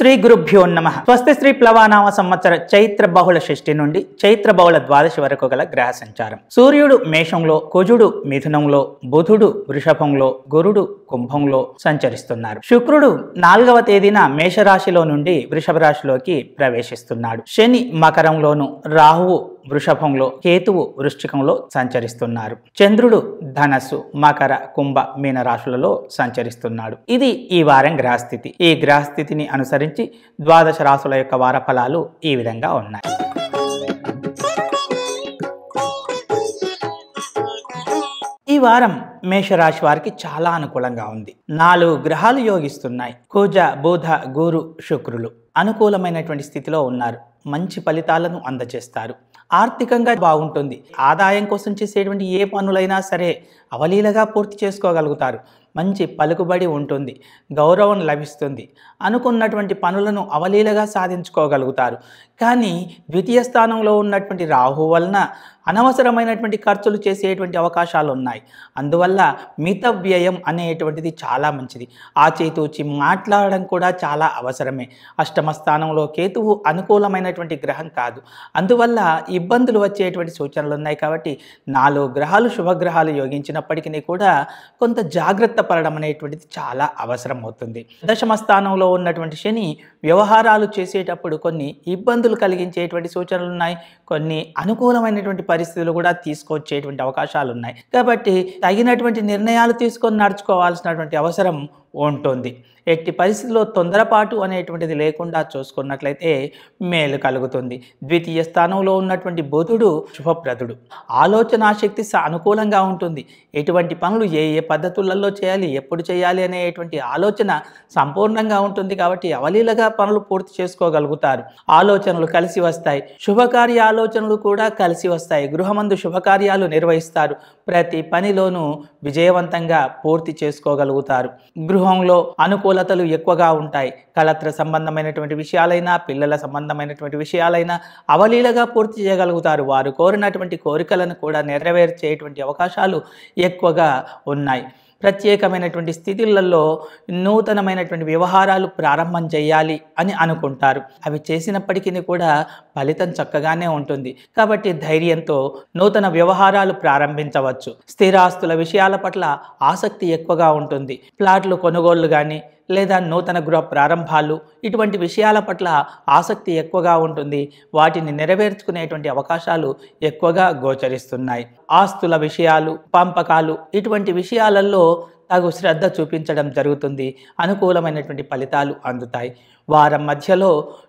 శ్రీ గురుభ్యో నమ స్వస్తి శ్రీ ప్లవానామ సంవత్సర చైత్ర బహుళ షష్ఠి నుండి చైత్ర బహుళ ద్వాదశి వరకు గల గ్రహ సంచారం సూర్యుడు మేషంలో కుజుడు మిథునంలో బుధుడు వృషభంలో గురుడు కుంభంలో సంచరిస్తున్నారు శుక్రుడు నాలుగవ తేదీన మేషరాశిలో నుండి వృషభ రాశిలోకి ప్రవేశిస్తున్నాడు శని మకరంలోను రాహువు వృషభంలో కేతువు వృశ్చికంలో సంచరిస్తున్నారు చంద్రుడు ధనస్సు మకర కుంభ మీన రాశులలో సంచరిస్తున్నాడు ఇది ఈ వారం గ్రహస్థితి ఈ గ్రహస్థితిని అనుసరించి ద్వాదశ రాశుల యొక్క వార ఫలాలు ఈ విధంగా ఉన్నాయి ఈ వారం మేషరాశి వారికి చాలా అనుకూలంగా ఉంది నాలుగు గ్రహాలు యోగిస్తున్నాయి కూజ బోధ గురు శుక్రులు అనుకూలమైనటువంటి స్థితిలో ఉన్నారు మంచి ఫలితాలను అందజేస్తారు ఆర్థికంగా బాగుంటుంది ఆదాయం కోసం చేసేటువంటి ఏ పనులైనా సరే అవలీలగా పూర్తి చేసుకోగలుగుతారు మంచి పలుకుబడి ఉంటుంది గౌరవం లభిస్తుంది అనుకున్నటువంటి పనులను అవలీలగా సాధించుకోగలుగుతారు కానీ ద్వితీయ స్థానంలో ఉన్నటువంటి రాహు వలన అనవసరమైనటువంటి ఖర్చులు చేసేటువంటి అవకాశాలు ఉన్నాయి అందువల్ల మిత వ్యయం అనేటువంటిది చాలా మంచిది ఆచితూచి మాట్లాడడం కూడా చాలా అవసరమే అష్టమ స్థానంలో కేతువు అనుకూలమైనటువంటి గ్రహం కాదు అందువల్ల ఇబ్బందులు వచ్చేటువంటి సూచనలు ఉన్నాయి కాబట్టి నాలుగు గ్రహాలు శుభగ్రహాలు యోగించిన ఉన్నప్పటికీ కూడా కొంత జాగ్రత్త పడడం అనేటువంటిది చాలా అవసరం అవుతుంది దశమ స్థానంలో ఉన్నటువంటి శని వ్యవహారాలు చేసేటప్పుడు కొన్ని ఇబ్బందులు కలిగించేటువంటి సూచనలు ఉన్నాయి కొన్ని అనుకూలమైనటువంటి పరిస్థితులు కూడా తీసుకొచ్చేటువంటి అవకాశాలు ఉన్నాయి కాబట్టి తగినటువంటి నిర్ణయాలు తీసుకొని నడుచుకోవాల్సినటువంటి అవసరం ఉంటుంది ఎట్టి పరిస్థితిలో తొందరపాటు అనేటువంటిది లేకుండా చూసుకున్నట్లయితే మేలు కలుగుతుంది ద్వితీయ స్థానంలో ఉన్నటువంటి బుధుడు శుభప్రదుడు ఆలోచన శక్తి అనుకూలంగా ఉంటుంది ఎటువంటి పనులు ఏ ఏ పద్ధతులలో చేయాలి ఎప్పుడు చేయాలి అనేటువంటి ఆలోచన సంపూర్ణంగా ఉంటుంది కాబట్టి అవలీలగా పనులు పూర్తి చేసుకోగలుగుతారు ఆలోచనలు కలిసి వస్తాయి శుభకార్య ఆలోచనలు కూడా కలిసి వస్తాయి గృహమందు శుభకార్యాలు నిర్వహిస్తారు ప్రతి పనిలోనూ విజయవంతంగా పూర్తి చేసుకోగలుగుతారు గృహ గృహంలో అనుకూలతలు ఎక్కువగా ఉంటాయి కళత్ర సంబంధమైనటువంటి విషయాలైనా పిల్లల సంబంధమైనటువంటి విషయాలైనా అవలీలగా పూర్తి చేయగలుగుతారు వారు కోరినటువంటి కోరికలను కూడా నెరవేర్చేటువంటి అవకాశాలు ఎక్కువగా ఉన్నాయి ప్రత్యేకమైనటువంటి స్థితిలలో నూతనమైనటువంటి వ్యవహారాలు ప్రారంభం చేయాలి అని అనుకుంటారు అవి చేసినప్పటికీ కూడా ఫలితం చక్కగానే ఉంటుంది కాబట్టి ధైర్యంతో నూతన వ్యవహారాలు ప్రారంభించవచ్చు స్థిరాస్తుల విషయాల పట్ల ఆసక్తి ఎక్కువగా ఉంటుంది ప్లాట్లు కొనుగోళ్లు కానీ లేదా నూతన గృహ ప్రారంభాలు ఇటువంటి విషయాల పట్ల ఆసక్తి ఎక్కువగా ఉంటుంది వాటిని నెరవేర్చుకునేటువంటి అవకాశాలు ఎక్కువగా గోచరిస్తున్నాయి ఆస్తుల విషయాలు పంపకాలు ఇటువంటి విషయాలలో తగు శ్రద్ధ చూపించడం జరుగుతుంది అనుకూలమైనటువంటి ఫలితాలు అందుతాయి వారం మధ్యలో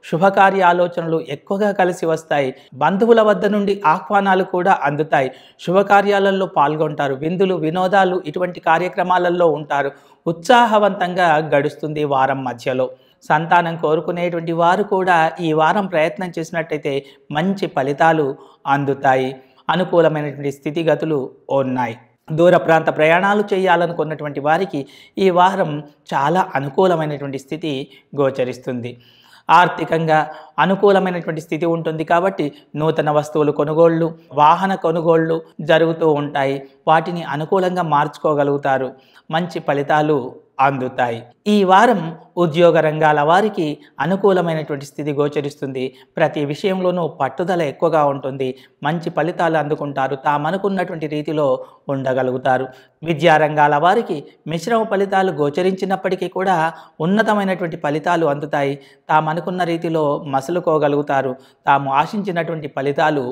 శుభకార్యాలోచనలు ఎక్కువగా కలిసి వస్తాయి బంధువుల వద్ద నుండి ఆహ్వానాలు కూడా అందుతాయి శుభకార్యాలలో పాల్గొంటారు విందులు వినోదాలు ఇటువంటి కార్యక్రమాలలో ఉంటారు ఉత్సాహవంతంగా గడుస్తుంది వారం మధ్యలో సంతానం కోరుకునేటువంటి వారు కూడా ఈ వారం ప్రయత్నం చేసినట్టయితే మంచి ఫలితాలు అందుతాయి అనుకూలమైనటువంటి స్థితిగతులు ఉన్నాయి దూర ప్రాంత ప్రయాణాలు చేయాలనుకున్నటువంటి వారికి ఈ వారం చాలా అనుకూలమైనటువంటి స్థితి గోచరిస్తుంది ఆర్థికంగా అనుకూలమైనటువంటి స్థితి ఉంటుంది కాబట్టి నూతన వస్తువులు కొనుగోళ్ళు వాహన కొనుగోళ్ళు జరుగుతూ ఉంటాయి వాటిని అనుకూలంగా మార్చుకోగలుగుతారు మంచి ఫలితాలు అందుతాయి ఈ వారం ఉద్యోగ రంగాల వారికి అనుకూలమైనటువంటి స్థితి గోచరిస్తుంది ప్రతి విషయంలోనూ పట్టుదల ఎక్కువగా ఉంటుంది మంచి ఫలితాలు అందుకుంటారు తాము అనుకున్నటువంటి రీతిలో ఉండగలుగుతారు విద్యారంగాల వారికి మిశ్రమ ఫలితాలు గోచరించినప్పటికీ కూడా ఉన్నతమైనటువంటి ఫలితాలు అందుతాయి తాము అనుకున్న రీతిలో మసలుకోగలుగుతారు తాము ఆశించినటువంటి ఫలితాలు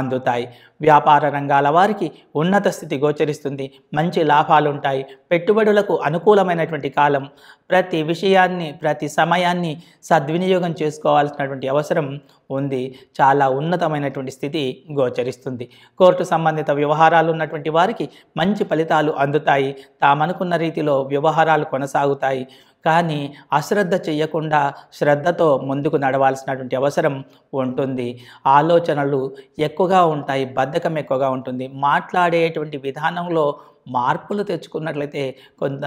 అందుతాయి వ్యాపార రంగాల వారికి ఉన్నత స్థితి గోచరిస్తుంది మంచి లాభాలుంటాయి పెట్టుబడులకు అనుకూలమైనటువంటి కాలం ప్రతి విషయాన్ని ప్రతి సమయాన్ని సద్వినియోగం చేసుకోవాల్సినటువంటి అవసరం ఉంది చాలా ఉన్నతమైనటువంటి స్థితి గోచరిస్తుంది కోర్టు సంబంధిత వ్యవహారాలు ఉన్నటువంటి వారికి మంచి ఫలితాలు అందుతాయి తామనుకున్న రీతిలో వ్యవహారాలు కొనసాగుతాయి కానీ అశ్రద్ధ చేయకుండా శ్రద్ధతో ముందుకు నడవాల్సినటువంటి అవసరం ఉంటుంది ఆలోచనలు ఎక్కువగా ఉంటాయి బద్ధకం ఎక్కువగా ఉంటుంది మాట్లాడేటువంటి విధానంలో మార్పులు తెచ్చుకున్నట్లయితే కొంత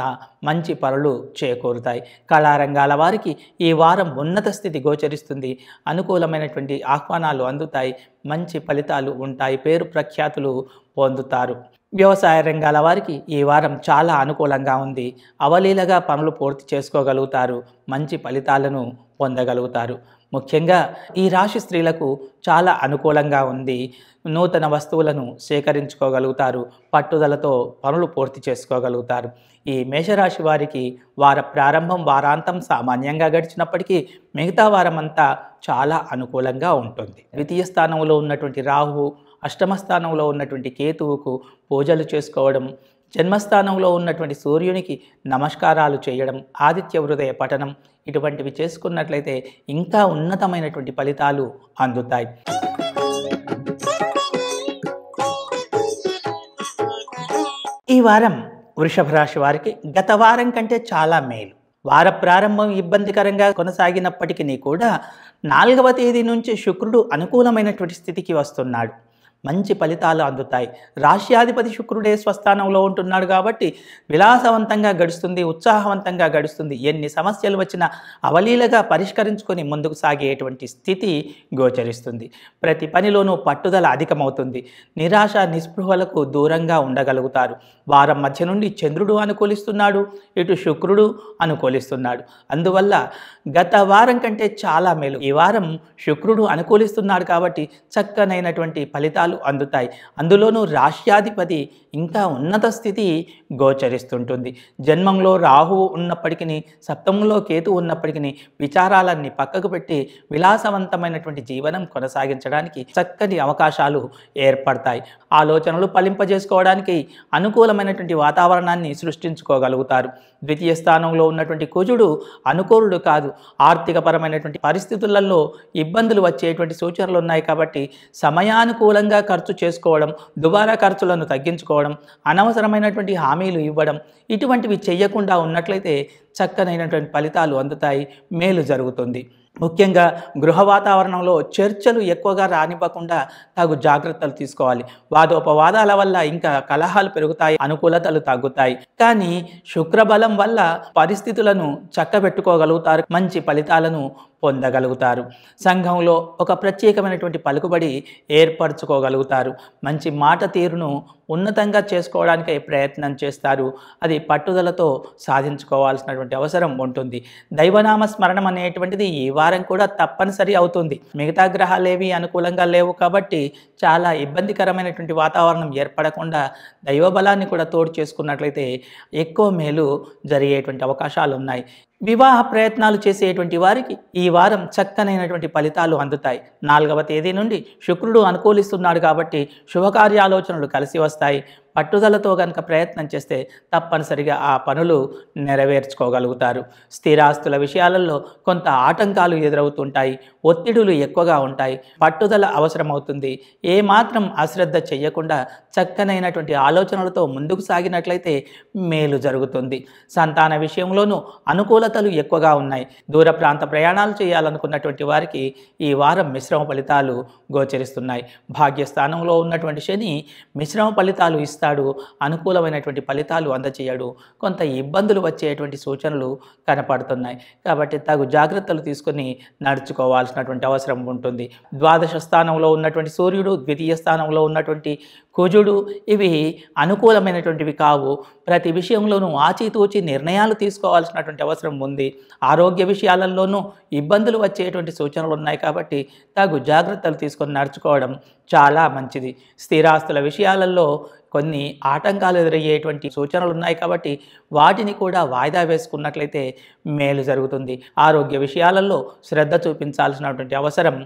మంచి పనులు చేకూరుతాయి కళారంగాల వారికి ఈ వారం ఉన్నత స్థితి గోచరిస్తుంది అనుకూలమైనటువంటి ఆహ్వానాలు అందుతాయి మంచి ఫలితాలు ఉంటాయి పేరు ప్రఖ్యాతులు పొందుతారు వ్యవసాయ రంగాల వారికి ఈ వారం చాలా అనుకూలంగా ఉంది అవలీలగా పనులు పూర్తి చేసుకోగలుగుతారు మంచి ఫలితాలను పొందగలుగుతారు ముఖ్యంగా ఈ రాశి స్త్రీలకు చాలా అనుకూలంగా ఉంది నూతన వస్తువులను సేకరించుకోగలుగుతారు పట్టుదలతో పనులు పూర్తి చేసుకోగలుగుతారు ఈ మేషరాశి వారికి వార ప్రారంభం వారాంతం సామాన్యంగా గడిచినప్పటికీ మిగతా వారమంతా చాలా అనుకూలంగా ఉంటుంది ద్వితీయ స్థానంలో ఉన్నటువంటి రాహువు అష్టమ స్థానంలో ఉన్నటువంటి కేతువుకు పూజలు చేసుకోవడం జన్మస్థానంలో ఉన్నటువంటి సూర్యునికి నమస్కారాలు చేయడం ఆదిత్య హృదయ పఠనం ఇటువంటివి చేసుకున్నట్లయితే ఇంకా ఉన్నతమైనటువంటి ఫలితాలు అందుతాయి ఈ వారం వృషభ రాశి వారికి గత వారం కంటే చాలా మేలు వార ప్రారంభం ఇబ్బందికరంగా కొనసాగినప్పటికీ కూడా నాలుగవ తేదీ నుంచి శుక్రుడు అనుకూలమైనటువంటి స్థితికి వస్తున్నాడు మంచి ఫలితాలు అందుతాయి రాశ్యాధిపతి శుక్రుడే స్వస్థానంలో ఉంటున్నాడు కాబట్టి విలాసవంతంగా గడుస్తుంది ఉత్సాహవంతంగా గడుస్తుంది ఎన్ని సమస్యలు వచ్చినా అవలీలగా పరిష్కరించుకొని ముందుకు సాగేటువంటి స్థితి గోచరిస్తుంది ప్రతి పనిలోనూ పట్టుదల అధికమవుతుంది నిరాశ నిస్పృహలకు దూరంగా ఉండగలుగుతారు వారం మధ్య నుండి చంద్రుడు అనుకూలిస్తున్నాడు ఇటు శుక్రుడు అనుకూలిస్తున్నాడు అందువల్ల గత వారం కంటే చాలా మేలు ఈ వారం శుక్రుడు అనుకూలిస్తున్నాడు కాబట్టి చక్కనైనటువంటి ఫలితాలు ఫలితాలు అందుతాయి అందులోనూ రాష్ట్రాధిపతి ఇంకా ఉన్నత స్థితి గోచరిస్తుంటుంది జన్మంలో రాహువు ఉన్నప్పటికీ సప్తంలో కేతు ఉన్నప్పటికీ విచారాలన్నీ పక్కకు పెట్టి విలాసవంతమైనటువంటి జీవనం కొనసాగించడానికి చక్కటి అవకాశాలు ఏర్పడతాయి ఆలోచనలు పలింపజేసుకోవడానికి అనుకూలమైనటువంటి వాతావరణాన్ని సృష్టించుకోగలుగుతారు ద్వితీయ స్థానంలో ఉన్నటువంటి కుజుడు అనుకూలుడు కాదు ఆర్థికపరమైనటువంటి పరిస్థితులలో ఇబ్బందులు వచ్చేటువంటి సూచనలు ఉన్నాయి కాబట్టి సమయానుకూలంగా ఖర్చు చేసుకోవడం దుబారా ఖర్చులను తగ్గించుకోవడం అనవసరమైనటువంటి హామీలు ఇవ్వడం ఇటువంటివి చేయకుండా ఉన్నట్లయితే చక్కనైనటువంటి ఫలితాలు అందుతాయి మేలు జరుగుతుంది ముఖ్యంగా గృహ వాతావరణంలో చర్చలు ఎక్కువగా రానివ్వకుండా తగు జాగ్రత్తలు తీసుకోవాలి వాదోపవాదాల వల్ల ఇంకా కలహాలు పెరుగుతాయి అనుకూలతలు తగ్గుతాయి కానీ శుక్రబలం వల్ల పరిస్థితులను చక్కబెట్టుకోగలుగుతారు మంచి ఫలితాలను పొందగలుగుతారు సంఘంలో ఒక ప్రత్యేకమైనటువంటి పలుకుబడి ఏర్పరచుకోగలుగుతారు మంచి మాట తీరును ఉన్నతంగా చేసుకోవడానికి ప్రయత్నం చేస్తారు అది పట్టుదలతో సాధించుకోవాల్సినటువంటి అవసరం ఉంటుంది దైవనామ స్మరణం అనేటువంటిది ఈ వారం కూడా తప్పనిసరి అవుతుంది మిగతా గ్రహాలు ఏవి అనుకూలంగా లేవు కాబట్టి చాలా ఇబ్బందికరమైనటువంటి వాతావరణం ఏర్పడకుండా దైవబలాన్ని కూడా తోడు చేసుకున్నట్లయితే ఎక్కువ మేలు జరిగేటువంటి అవకాశాలు ఉన్నాయి వివాహ ప్రయత్నాలు చేసేటువంటి వారికి ఈ వారం చక్కనైనటువంటి ఫలితాలు అందుతాయి నాలుగవ తేదీ నుండి శుక్రుడు అనుకూలిస్తున్నాడు కాబట్టి శుభకార్యాలోచనలు కలిసి వస్తాయి పట్టుదలతో కనుక ప్రయత్నం చేస్తే తప్పనిసరిగా ఆ పనులు నెరవేర్చుకోగలుగుతారు స్థిరాస్తుల విషయాలలో కొంత ఆటంకాలు ఎదురవుతుంటాయి ఒత్తిడులు ఎక్కువగా ఉంటాయి పట్టుదల అవసరమవుతుంది ఏమాత్రం అశ్రద్ధ చేయకుండా చక్కనైనటువంటి ఆలోచనలతో ముందుకు సాగినట్లయితే మేలు జరుగుతుంది సంతాన విషయంలోనూ అనుకూలతలు ఎక్కువగా ఉన్నాయి దూర ప్రాంత ప్రయాణాలు చేయాలనుకున్నటువంటి వారికి ఈ వారం మిశ్రమ ఫలితాలు గోచరిస్తున్నాయి భాగ్యస్థానంలో ఉన్నటువంటి శని మిశ్రమ ఫలితాలు ఇస్తాడు అనుకూలమైనటువంటి ఫలితాలు అందచేయడు కొంత ఇబ్బందులు వచ్చేటువంటి సూచనలు కనపడుతున్నాయి కాబట్టి తగు జాగ్రత్తలు తీసుకొని నడుచుకోవాల్సినటువంటి అవసరం ఉంటుంది ద్వాదశ స్థానంలో ఉన్నటువంటి సూర్యుడు ద్వితీయ స్థానంలో ఉన్నటువంటి కుజుడు ఇవి అనుకూలమైనటువంటివి కావు ప్రతి విషయంలోనూ ఆచితూచి నిర్ణయాలు తీసుకోవాల్సినటువంటి అవసరం ఉంది ఆరోగ్య విషయాలలోనూ ఇబ్బందులు వచ్చేటువంటి సూచనలు ఉన్నాయి కాబట్టి తగు జాగ్రత్తలు తీసుకొని నడుచుకోవడం చాలా మంచిది స్థిరాస్తుల విషయాలలో కొన్ని ఆటంకాలు ఎదురయ్యేటువంటి సూచనలు ఉన్నాయి కాబట్టి వాటిని కూడా వాయిదా వేసుకున్నట్లయితే మేలు జరుగుతుంది ఆరోగ్య విషయాలలో శ్రద్ధ చూపించాల్సినటువంటి అవసరం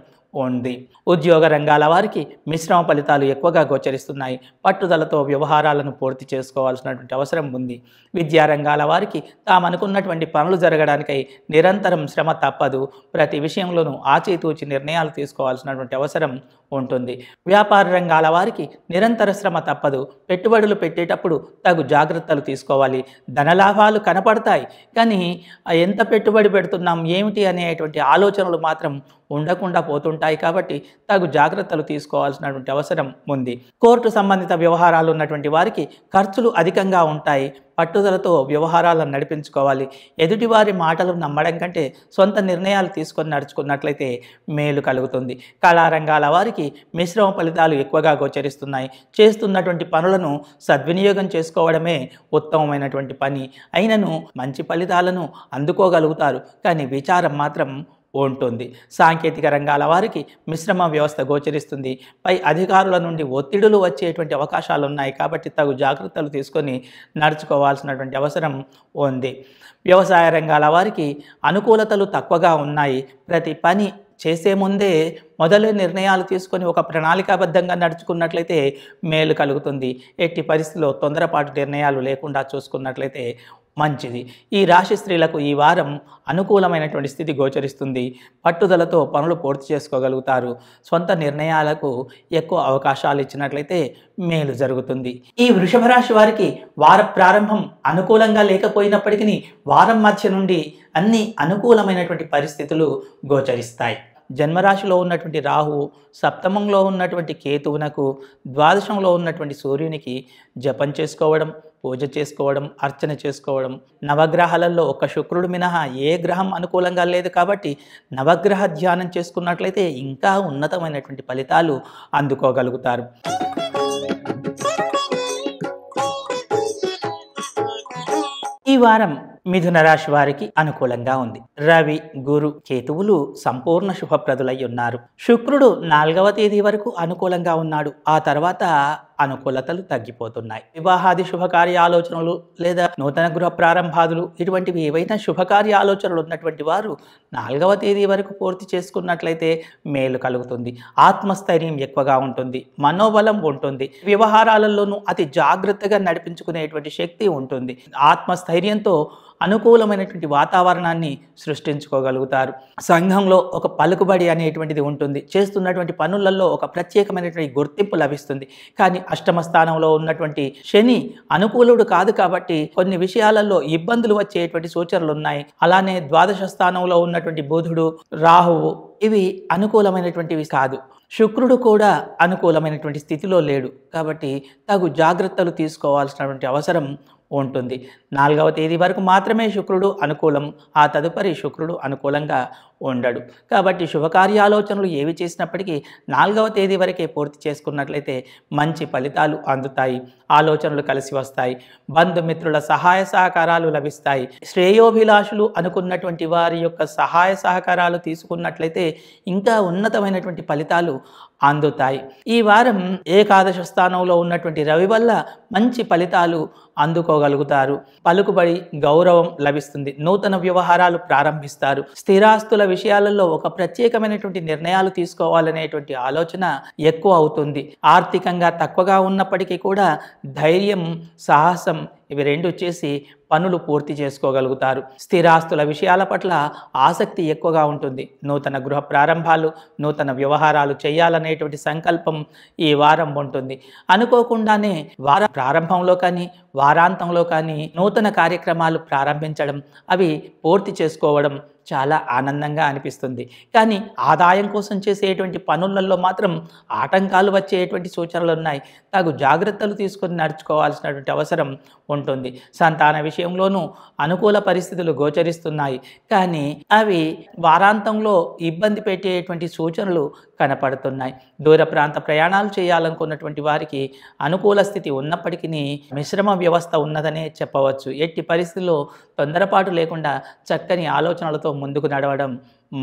ఉంది ఉద్యోగ రంగాల వారికి మిశ్రమ ఫలితాలు ఎక్కువగా గోచరిస్తున్నాయి పట్టుదలతో వ్యవహారాలను పూర్తి చేసుకోవాల్సినటువంటి అవసరం ఉంది విద్యా రంగాల వారికి తాము అనుకున్నటువంటి పనులు జరగడానికై నిరంతరం శ్రమ తప్పదు ప్రతి విషయంలోనూ ఆచితూచి నిర్ణయాలు తీసుకోవాల్సినటువంటి అవసరం ఉంటుంది వ్యాపార రంగాల వారికి నిరంతర శ్రమ తప్పదు పెట్టుబడులు పెట్టేటప్పుడు తగు జాగ్రత్తలు తీసుకోవాలి ధనలాభాలు కనపడతాయి కానీ ఎంత పెట్టుబడి పెడుతున్నాం ఏమిటి అనేటువంటి ఆలోచనలు మాత్రం ఉండకుండా పోతుంటాయి కాబట్టి తగు జాగ్రత్తలు తీసుకోవాల్సినటువంటి అవసరం ఉంది కోర్టు సంబంధిత వ్యవహారాలు ఉన్నటువంటి వారికి ఖర్చులు అధికంగా ఉంటాయి పట్టుదలతో వ్యవహారాలను నడిపించుకోవాలి ఎదుటివారి మాటలు నమ్మడం కంటే సొంత నిర్ణయాలు తీసుకొని నడుచుకున్నట్లయితే మేలు కలుగుతుంది కళారంగాల వారికి మిశ్రమ ఫలితాలు ఎక్కువగా గోచరిస్తున్నాయి చేస్తున్నటువంటి పనులను సద్వినియోగం చేసుకోవడమే ఉత్తమమైనటువంటి పని అయినను మంచి ఫలితాలను అందుకోగలుగుతారు కానీ విచారం మాత్రం ఉంటుంది సాంకేతిక రంగాల వారికి మిశ్రమ వ్యవస్థ గోచరిస్తుంది పై అధికారుల నుండి ఒత్తిడులు వచ్చేటువంటి అవకాశాలు ఉన్నాయి కాబట్టి తగు జాగ్రత్తలు తీసుకొని నడుచుకోవాల్సినటువంటి అవసరం ఉంది వ్యవసాయ రంగాల వారికి అనుకూలతలు తక్కువగా ఉన్నాయి ప్రతి పని చేసే ముందే మొదలు నిర్ణయాలు తీసుకొని ఒక ప్రణాళికాబద్ధంగా నడుచుకున్నట్లయితే మేలు కలుగుతుంది ఎట్టి పరిస్థితిలో తొందరపాటు నిర్ణయాలు లేకుండా చూసుకున్నట్లయితే మంచిది ఈ రాశి స్త్రీలకు ఈ వారం అనుకూలమైనటువంటి స్థితి గోచరిస్తుంది పట్టుదలతో పనులు పూర్తి చేసుకోగలుగుతారు సొంత నిర్ణయాలకు ఎక్కువ అవకాశాలు ఇచ్చినట్లయితే మేలు జరుగుతుంది ఈ వృషభ రాశి వారికి వార ప్రారంభం అనుకూలంగా లేకపోయినప్పటికీ వారం మధ్య నుండి అన్ని అనుకూలమైనటువంటి పరిస్థితులు గోచరిస్తాయి జన్మరాశిలో ఉన్నటువంటి రాహువు సప్తమంలో ఉన్నటువంటి కేతువునకు ద్వాదశంలో ఉన్నటువంటి సూర్యునికి జపం చేసుకోవడం పూజ చేసుకోవడం అర్చన చేసుకోవడం నవగ్రహాలలో ఒక శుక్రుడు మినహా ఏ గ్రహం అనుకూలంగా లేదు కాబట్టి నవగ్రహ ధ్యానం చేసుకున్నట్లయితే ఇంకా ఉన్నతమైనటువంటి ఫలితాలు అందుకోగలుగుతారు ఈ వారం మిథున రాశి వారికి అనుకూలంగా ఉంది రవి గురు కేతువులు సంపూర్ణ శుభప్రదులై ఉన్నారు శుక్రుడు నాలుగవ తేదీ వరకు అనుకూలంగా ఉన్నాడు ఆ తర్వాత అనుకూలతలు తగ్గిపోతున్నాయి వివాహాది శుభకార్యాలోచనలు లేదా నూతన గృహ ప్రారంభాదులు ఇటువంటివి ఏవైనా శుభకార్యాలోచనలు ఉన్నటువంటి వారు నాలుగవ తేదీ వరకు పూర్తి చేసుకున్నట్లయితే మేలు కలుగుతుంది ఆత్మస్థైర్యం ఎక్కువగా ఉంటుంది మనోబలం ఉంటుంది వ్యవహారాలలోనూ అతి జాగ్రత్తగా నడిపించుకునేటువంటి శక్తి ఉంటుంది ఆత్మస్థైర్యంతో అనుకూలమైనటువంటి వాతావరణాన్ని సృష్టించుకోగలుగుతారు సంఘంలో ఒక పలుకుబడి అనేటువంటిది ఉంటుంది చేస్తున్నటువంటి పనులలో ఒక ప్రత్యేకమైనటువంటి గుర్తింపు లభిస్తుంది కానీ అష్టమ స్థానంలో ఉన్నటువంటి శని అనుకూలుడు కాదు కాబట్టి కొన్ని విషయాలలో ఇబ్బందులు వచ్చేటువంటి సూచనలు ఉన్నాయి అలానే ద్వాదశ స్థానంలో ఉన్నటువంటి బుధుడు రాహువు ఇవి అనుకూలమైనటువంటివి కాదు శుక్రుడు కూడా అనుకూలమైనటువంటి స్థితిలో లేడు కాబట్టి తగు జాగ్రత్తలు తీసుకోవాల్సినటువంటి అవసరం ఉంటుంది నాలుగవ తేదీ వరకు మాత్రమే శుక్రుడు అనుకూలం ఆ తదుపరి శుక్రుడు అనుకూలంగా ఉండడు కాబట్టి శుభకార్యాలోచనలు ఏవి చేసినప్పటికీ నాలుగవ తేదీ వరకే పూర్తి చేసుకున్నట్లయితే మంచి ఫలితాలు అందుతాయి ఆలోచనలు కలిసి వస్తాయి బంధుమిత్రుల సహాయ సహకారాలు లభిస్తాయి శ్రేయోభిలాషులు అనుకున్నటువంటి వారి యొక్క సహాయ సహకారాలు తీసుకున్నట్లయితే ఇంకా ఉన్నతమైనటువంటి ఫలితాలు అందుతాయి ఈ వారం ఏకాదశ స్థానంలో ఉన్నటువంటి రవి వల్ల మంచి ఫలితాలు అందుకోగలుగుతారు పలుకుబడి గౌరవం లభిస్తుంది నూతన వ్యవహారాలు ప్రారంభిస్తారు స్థిరాస్తుల విషయాలలో ఒక ప్రత్యేకమైనటువంటి నిర్ణయాలు తీసుకోవాలనేటువంటి ఆలోచన ఎక్కువ అవుతుంది ఆర్థికంగా తక్కువగా ఉన్నప్పటికీ కూడా ధైర్యం సాహసం ఇవి రెండు చేసి పనులు పూర్తి చేసుకోగలుగుతారు స్థిరాస్తుల విషయాల పట్ల ఆసక్తి ఎక్కువగా ఉంటుంది నూతన గృహ ప్రారంభాలు నూతన వ్యవహారాలు చేయాలనేటువంటి సంకల్పం ఈ వారం ఉంటుంది అనుకోకుండానే వార ప్రారంభంలో కానీ వారాంతంలో కానీ నూతన కార్యక్రమాలు ప్రారంభించడం అవి పూర్తి చేసుకోవడం చాలా ఆనందంగా అనిపిస్తుంది కానీ ఆదాయం కోసం చేసేటువంటి పనులలో మాత్రం ఆటంకాలు వచ్చేటువంటి సూచనలు ఉన్నాయి తగు జాగ్రత్తలు తీసుకొని నడుచుకోవాల్సినటువంటి అవసరం ఉంటుంది సంతాన విషయంలోనూ అనుకూల పరిస్థితులు గోచరిస్తున్నాయి కానీ అవి వారాంతంలో ఇబ్బంది పెట్టేటువంటి సూచనలు కనపడుతున్నాయి దూర ప్రాంత ప్రయాణాలు చేయాలనుకున్నటువంటి వారికి అనుకూల స్థితి ఉన్నప్పటికీ మిశ్రమ వ్యవస్థ ఉన్నదనే చెప్పవచ్చు ఎట్టి పరిస్థితుల్లో తొందరపాటు లేకుండా చక్కని ఆలోచనలతో ముందుకు నడవడం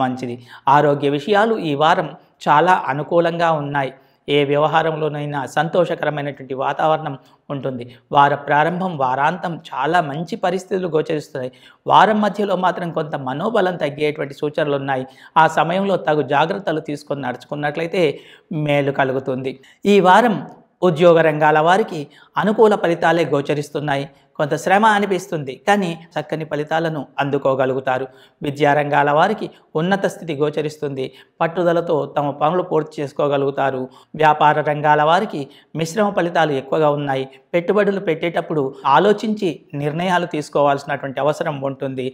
మంచిది ఆరోగ్య విషయాలు ఈ వారం చాలా అనుకూలంగా ఉన్నాయి ఏ వ్యవహారంలోనైనా సంతోషకరమైనటువంటి వాతావరణం ఉంటుంది వార ప్రారంభం వారాంతం చాలా మంచి పరిస్థితులు గోచరిస్తున్నాయి వారం మధ్యలో మాత్రం కొంత మనోబలం తగ్గేటువంటి సూచనలు ఉన్నాయి ఆ సమయంలో తగు జాగ్రత్తలు తీసుకొని నడుచుకున్నట్లయితే మేలు కలుగుతుంది ఈ వారం ఉద్యోగ రంగాల వారికి అనుకూల ఫలితాలే గోచరిస్తున్నాయి కొంత శ్రమ అనిపిస్తుంది కానీ చక్కని ఫలితాలను అందుకోగలుగుతారు విద్యారంగాల వారికి ఉన్నత స్థితి గోచరిస్తుంది పట్టుదలతో తమ పనులు పూర్తి చేసుకోగలుగుతారు వ్యాపార రంగాల వారికి మిశ్రమ ఫలితాలు ఎక్కువగా ఉన్నాయి పెట్టుబడులు పెట్టేటప్పుడు ఆలోచించి నిర్ణయాలు తీసుకోవాల్సినటువంటి అవసరం ఉంటుంది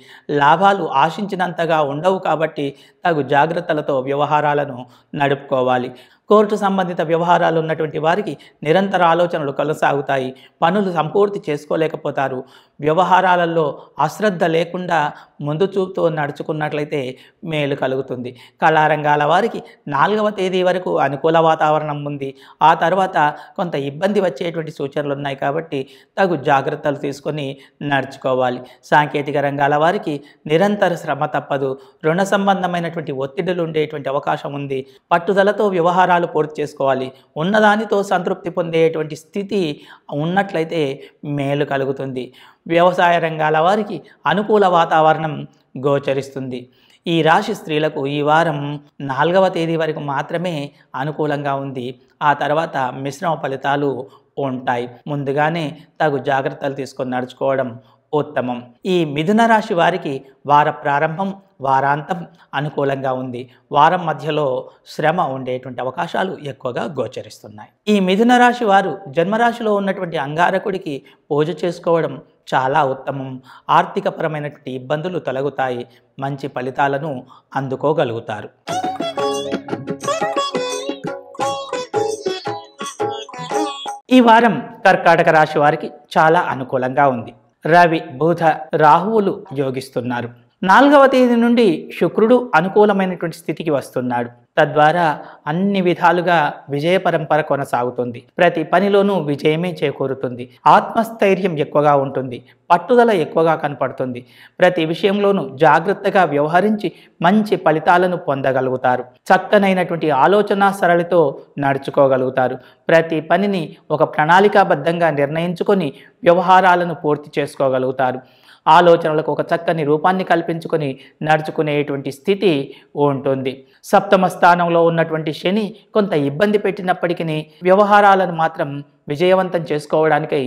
లాభాలు ఆశించినంతగా ఉండవు కాబట్టి తగు జాగ్రత్తలతో వ్యవహారాలను నడుపుకోవాలి కోర్టు సంబంధిత వ్యవహారాలు ఉన్నటువంటి వారికి నిరంతర ఆలోచనలు కొనసాగుతాయి పనులు సంపూర్తి చేసుకోలేకపోతారు వ్యవహారాలలో అశ్రద్ధ లేకుండా ముందు చూపుతో నడుచుకున్నట్లయితే మేలు కలుగుతుంది కళారంగాల వారికి నాలుగవ తేదీ వరకు అనుకూల వాతావరణం ఉంది ఆ తర్వాత కొంత ఇబ్బంది వచ్చేటువంటి సూచనలు ఉన్నాయి కాబట్టి తగు జాగ్రత్తలు తీసుకొని నడుచుకోవాలి సాంకేతిక రంగాల వారికి నిరంతర శ్రమ తప్పదు రుణ సంబంధమైనటువంటి ఒత్తిడులు ఉండేటువంటి అవకాశం ఉంది పట్టుదలతో వ్యవహారాలు పూర్తి చేసుకోవాలి ఉన్నదానితో సంతృప్తి పొందేటువంటి స్థితి ఉన్నట్లయితే మేలు కలుగుతుంది వ్యవసాయ రంగాల వారికి అనుకూల వాతావరణం గోచరిస్తుంది ఈ రాశి స్త్రీలకు ఈ వారం నాలుగవ తేదీ వరకు మాత్రమే అనుకూలంగా ఉంది ఆ తర్వాత మిశ్రమ ఫలితాలు ఉంటాయి ముందుగానే తగు జాగ్రత్తలు తీసుకొని నడుచుకోవడం ఉత్తమం ఈ మిథున రాశి వారికి వార ప్రారంభం వారాంతం అనుకూలంగా ఉంది వారం మధ్యలో శ్రమ ఉండేటువంటి అవకాశాలు ఎక్కువగా గోచరిస్తున్నాయి ఈ మిథున రాశి వారు జన్మరాశిలో ఉన్నటువంటి అంగారకుడికి పూజ చేసుకోవడం చాలా ఉత్తమం ఆర్థికపరమైనటువంటి ఇబ్బందులు తొలగుతాయి మంచి ఫలితాలను అందుకోగలుగుతారు ఈ వారం కర్కాటక రాశి వారికి చాలా అనుకూలంగా ఉంది రవి బుధ రాహువులు యోగిస్తున్నారు నాలుగవ తేదీ నుండి శుక్రుడు అనుకూలమైనటువంటి స్థితికి వస్తున్నాడు తద్వారా అన్ని విధాలుగా విజయ పరంపర కొనసాగుతుంది ప్రతి పనిలోనూ విజయమే చేకూరుతుంది ఆత్మస్థైర్యం ఎక్కువగా ఉంటుంది పట్టుదల ఎక్కువగా కనపడుతుంది ప్రతి విషయంలోనూ జాగ్రత్తగా వ్యవహరించి మంచి ఫలితాలను పొందగలుగుతారు చక్కనైనటువంటి ఆలోచన సరళితో నడుచుకోగలుగుతారు ప్రతి పనిని ఒక ప్రణాళికాబద్ధంగా నిర్ణయించుకొని వ్యవహారాలను పూర్తి చేసుకోగలుగుతారు ఆలోచనలకు ఒక చక్కని రూపాన్ని కల్పించుకొని నడుచుకునేటువంటి స్థితి ఉంటుంది సప్తమ స్థానంలో ఉన్నటువంటి శని కొంత ఇబ్బంది పెట్టినప్పటికీ వ్యవహారాలను మాత్రం విజయవంతం చేసుకోవడానికి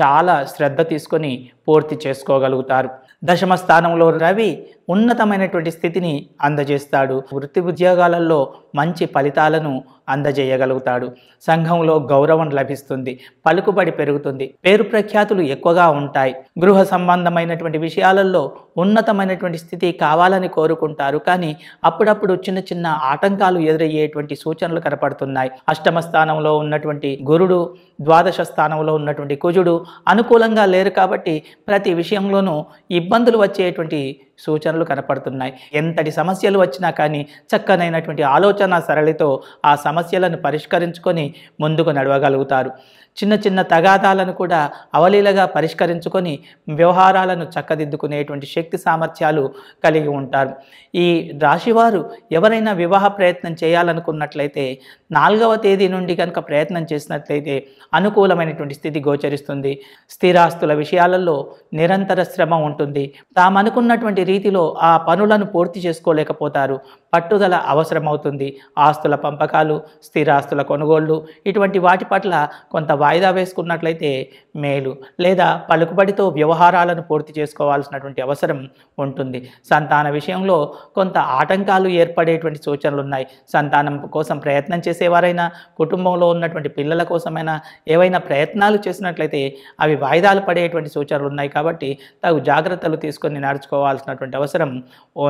చాలా శ్రద్ధ తీసుకొని పూర్తి చేసుకోగలుగుతారు దశమ స్థానంలో రవి ఉన్నతమైనటువంటి స్థితిని అందజేస్తాడు వృత్తి ఉద్యోగాలలో మంచి ఫలితాలను అందజేయగలుగుతాడు సంఘంలో గౌరవం లభిస్తుంది పలుకుబడి పెరుగుతుంది పేరు ప్రఖ్యాతులు ఎక్కువగా ఉంటాయి గృహ సంబంధమైనటువంటి విషయాలలో ఉన్నతమైనటువంటి స్థితి కావాలని కోరుకుంటారు కానీ అప్పుడప్పుడు చిన్న చిన్న ఆటంకాలు ఎదురయ్యేటువంటి సూచనలు కనపడుతున్నాయి అష్టమ స్థానంలో ఉన్నటువంటి గురుడు ద్వాదశ స్థానంలో ఉన్నటువంటి కుజుడు అనుకూలంగా లేరు కాబట్టి ప్రతి విషయంలోనూ ఇబ్బందులు వచ్చేటువంటి సూచనలు కనపడుతున్నాయి ఎంతటి సమస్యలు వచ్చినా కానీ చక్కనైనటువంటి ఆలోచన సరళితో ఆ సమస్యలను పరిష్కరించుకొని ముందుకు నడవగలుగుతారు చిన్న చిన్న తగాదాలను కూడా అవలీలగా పరిష్కరించుకొని వ్యవహారాలను చక్కదిద్దుకునేటువంటి శక్తి సామర్థ్యాలు కలిగి ఉంటారు ఈ రాశివారు ఎవరైనా వివాహ ప్రయత్నం చేయాలనుకున్నట్లయితే నాలుగవ తేదీ నుండి కనుక ప్రయత్నం చేసినట్లయితే అనుకూలమైనటువంటి స్థితి గోచరిస్తుంది స్థిరాస్తుల విషయాలలో నిరంతర శ్రమ ఉంటుంది తాము అనుకున్నటువంటి రీతిలో ఆ పనులను పూర్తి చేసుకోలేకపోతారు పట్టుదల అవసరమవుతుంది ఆస్తుల పంపకాలు స్థిరాస్తుల కొనుగోళ్లు ఇటువంటి వాటి పట్ల కొంత వాయిదా వేసుకున్నట్లయితే మేలు లేదా పలుకుబడితో వ్యవహారాలను పూర్తి చేసుకోవాల్సినటువంటి అవసరం ఉంటుంది సంతాన విషయంలో కొంత ఆటంకాలు ఏర్పడేటువంటి సూచనలు ఉన్నాయి సంతానం కోసం ప్రయత్నం చేసేవారైనా కుటుంబంలో ఉన్నటువంటి పిల్లల కోసమైనా ఏవైనా ప్రయత్నాలు చేసినట్లయితే అవి వాయిదాలు పడేటువంటి సూచనలు ఉన్నాయి కాబట్టి తగు జాగ్రత్తలు తీసుకొని నడుచుకోవాల్సినటువంటి అవసరం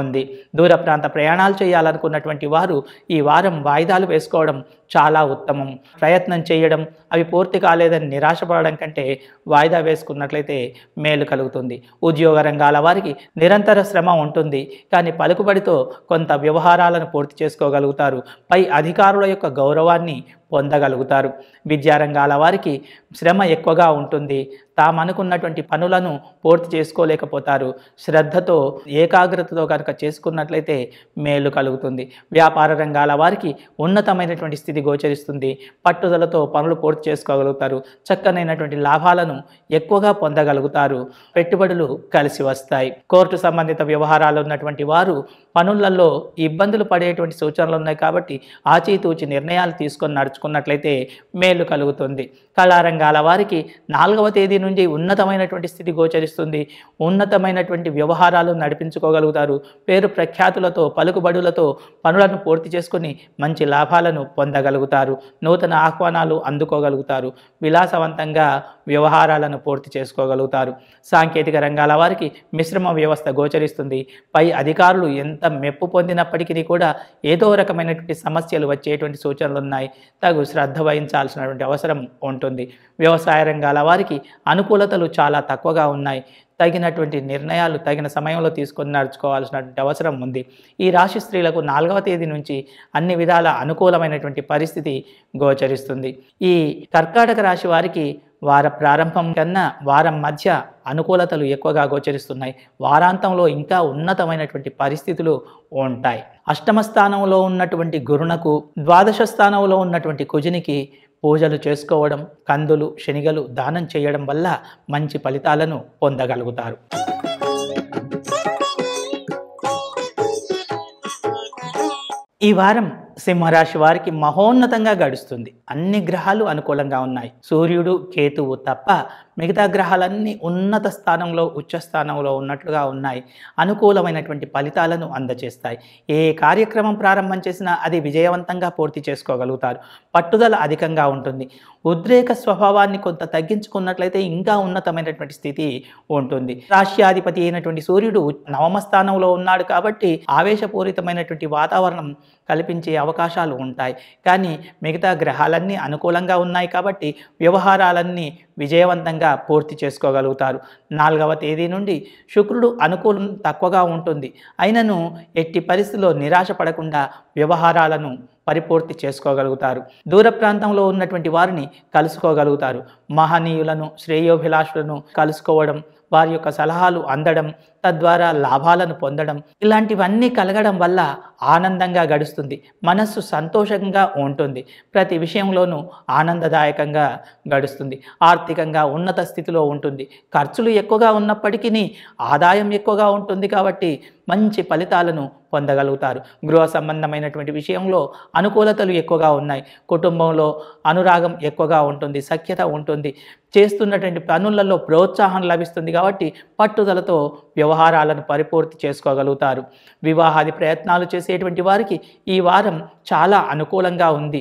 ఉంది దూర ప్రాంత ప్రయాణాలు చేయాలనుకున్నటువంటి వారు ఈ వారం వాయిదాలు వేసుకోవడం చాలా ఉత్తమం ప్రయత్నం చేయడం అవి పూర్తి కాలేదని నిరాశపడడం కంటే వాయిదా వేసుకున్నట్లయితే మేలు కలుగుతుంది ఉద్యోగ రంగాల వారికి నిరంతర శ్రమ ఉంటుంది కానీ పలుకుబడితో కొంత వ్యవహారాలను పూర్తి చేసుకోగలుగుతారు పై అధికారుల యొక్క గౌరవాన్ని పొందగలుగుతారు విద్యారంగాల వారికి శ్రమ ఎక్కువగా ఉంటుంది తాము అనుకున్నటువంటి పనులను పూర్తి చేసుకోలేకపోతారు శ్రద్ధతో ఏకాగ్రతతో కనుక చేసుకున్నట్లయితే మేలు కలుగుతుంది వ్యాపార రంగాల వారికి ఉన్నతమైనటువంటి స్థితి గోచరిస్తుంది పట్టుదలతో పనులు పూర్తి చేసుకోగలుగుతారు చక్కనైనటువంటి లాభాలను ఎక్కువగా పొందగలుగుతారు పెట్టుబడులు కలిసి వస్తాయి కోర్టు సంబంధిత వ్యవహారాలు ఉన్నటువంటి వారు పనులలో ఇబ్బందులు పడేటువంటి సూచనలు ఉన్నాయి కాబట్టి ఆచితూచి నిర్ణయాలు తీసుకొని నడుచుకున్నట్లయితే మేలు కలుగుతుంది కళారంగాల వారికి నాలుగవ తేదీ నుండి ఉన్నతమైనటువంటి స్థితి గోచరిస్తుంది ఉన్నతమైనటువంటి వ్యవహారాలు నడిపించుకోగలుగుతారు పేరు ప్రఖ్యాతులతో పలుకుబడులతో పనులను పూర్తి చేసుకుని మంచి లాభాలను పొందగలుగుతారు నూతన ఆహ్వానాలు అందుకోగలుగుతారు విలాసవంతంగా వ్యవహారాలను పూర్తి చేసుకోగలుగుతారు సాంకేతిక రంగాల వారికి మిశ్రమ వ్యవస్థ గోచరిస్తుంది పై అధికారులు ఎంత ఎంత మెప్పు పొందినప్పటికీ కూడా ఏదో రకమైనటువంటి సమస్యలు వచ్చేటువంటి సూచనలు ఉన్నాయి తగు శ్రద్ధ వహించాల్సినటువంటి అవసరం ఉంటుంది వ్యవసాయ రంగాల వారికి అనుకూలతలు చాలా తక్కువగా ఉన్నాయి తగినటువంటి నిర్ణయాలు తగిన సమయంలో తీసుకొని నడుచుకోవాల్సినటువంటి అవసరం ఉంది ఈ రాశి స్త్రీలకు నాలుగవ తేదీ నుంచి అన్ని విధాల అనుకూలమైనటువంటి పరిస్థితి గోచరిస్తుంది ఈ కర్కాటక రాశి వారికి వార ప్రారంభం కన్నా వారం మధ్య అనుకూలతలు ఎక్కువగా గోచరిస్తున్నాయి వారాంతంలో ఇంకా ఉన్నతమైనటువంటి పరిస్థితులు ఉంటాయి అష్టమ స్థానంలో ఉన్నటువంటి గురునకు ద్వాదశ స్థానంలో ఉన్నటువంటి కుజునికి పూజలు చేసుకోవడం కందులు శనిగలు దానం చేయడం వల్ల మంచి ఫలితాలను పొందగలుగుతారు ఈ వారం సింహరాశి వారికి మహోన్నతంగా గడుస్తుంది అన్ని గ్రహాలు అనుకూలంగా ఉన్నాయి సూర్యుడు కేతువు తప్ప మిగతా గ్రహాలన్నీ ఉన్నత స్థానంలో ఉచ్చ స్థానంలో ఉన్నట్లుగా ఉన్నాయి అనుకూలమైనటువంటి ఫలితాలను అందజేస్తాయి ఏ కార్యక్రమం ప్రారంభం చేసినా అది విజయవంతంగా పూర్తి చేసుకోగలుగుతారు పట్టుదల అధికంగా ఉంటుంది ఉద్రేక స్వభావాన్ని కొంత తగ్గించుకున్నట్లయితే ఇంకా ఉన్నతమైనటువంటి స్థితి ఉంటుంది రాష్ట్రాధిపతి అయినటువంటి సూర్యుడు నవమ స్థానంలో ఉన్నాడు కాబట్టి ఆవేశపూరితమైనటువంటి వాతావరణం కల్పించే అవకాశాలు ఉంటాయి కానీ మిగతా గ్రహాలన్నీ అనుకూలంగా ఉన్నాయి కాబట్టి వ్యవహారాలన్నీ విజయవంతంగా పూర్తి చేసుకోగలుగుతారు నాలుగవ తేదీ నుండి శుక్రుడు అనుకూలం తక్కువగా ఉంటుంది అయినను ఎట్టి పరిస్థితుల్లో నిరాశ పడకుండా వ్యవహారాలను పరిపూర్తి చేసుకోగలుగుతారు దూర ప్రాంతంలో ఉన్నటువంటి వారిని కలుసుకోగలుగుతారు మహనీయులను శ్రేయోభిలాషులను కలుసుకోవడం వారి యొక్క సలహాలు అందడం తద్వారా లాభాలను పొందడం ఇలాంటివన్నీ కలగడం వల్ల ఆనందంగా గడుస్తుంది మనస్సు సంతోషంగా ఉంటుంది ప్రతి విషయంలోనూ ఆనందదాయకంగా గడుస్తుంది ఆర్థికంగా ఉన్నత స్థితిలో ఉంటుంది ఖర్చులు ఎక్కువగా ఉన్నప్పటికీ ఆదాయం ఎక్కువగా ఉంటుంది కాబట్టి మంచి ఫలితాలను పొందగలుగుతారు గృహ సంబంధమైనటువంటి విషయంలో అనుకూలతలు ఎక్కువగా ఉన్నాయి కుటుంబంలో అనురాగం ఎక్కువగా ఉంటుంది సఖ్యత ఉంటుంది చేస్తున్నటువంటి పనులలో ప్రోత్సాహం లభిస్తుంది కాబట్టి పట్టుదలతో వ్యవ వ్యవహారాలను పరిపూర్తి చేసుకోగలుగుతారు వివాహాది ప్రయత్నాలు చేసేటువంటి వారికి ఈ వారం చాలా అనుకూలంగా ఉంది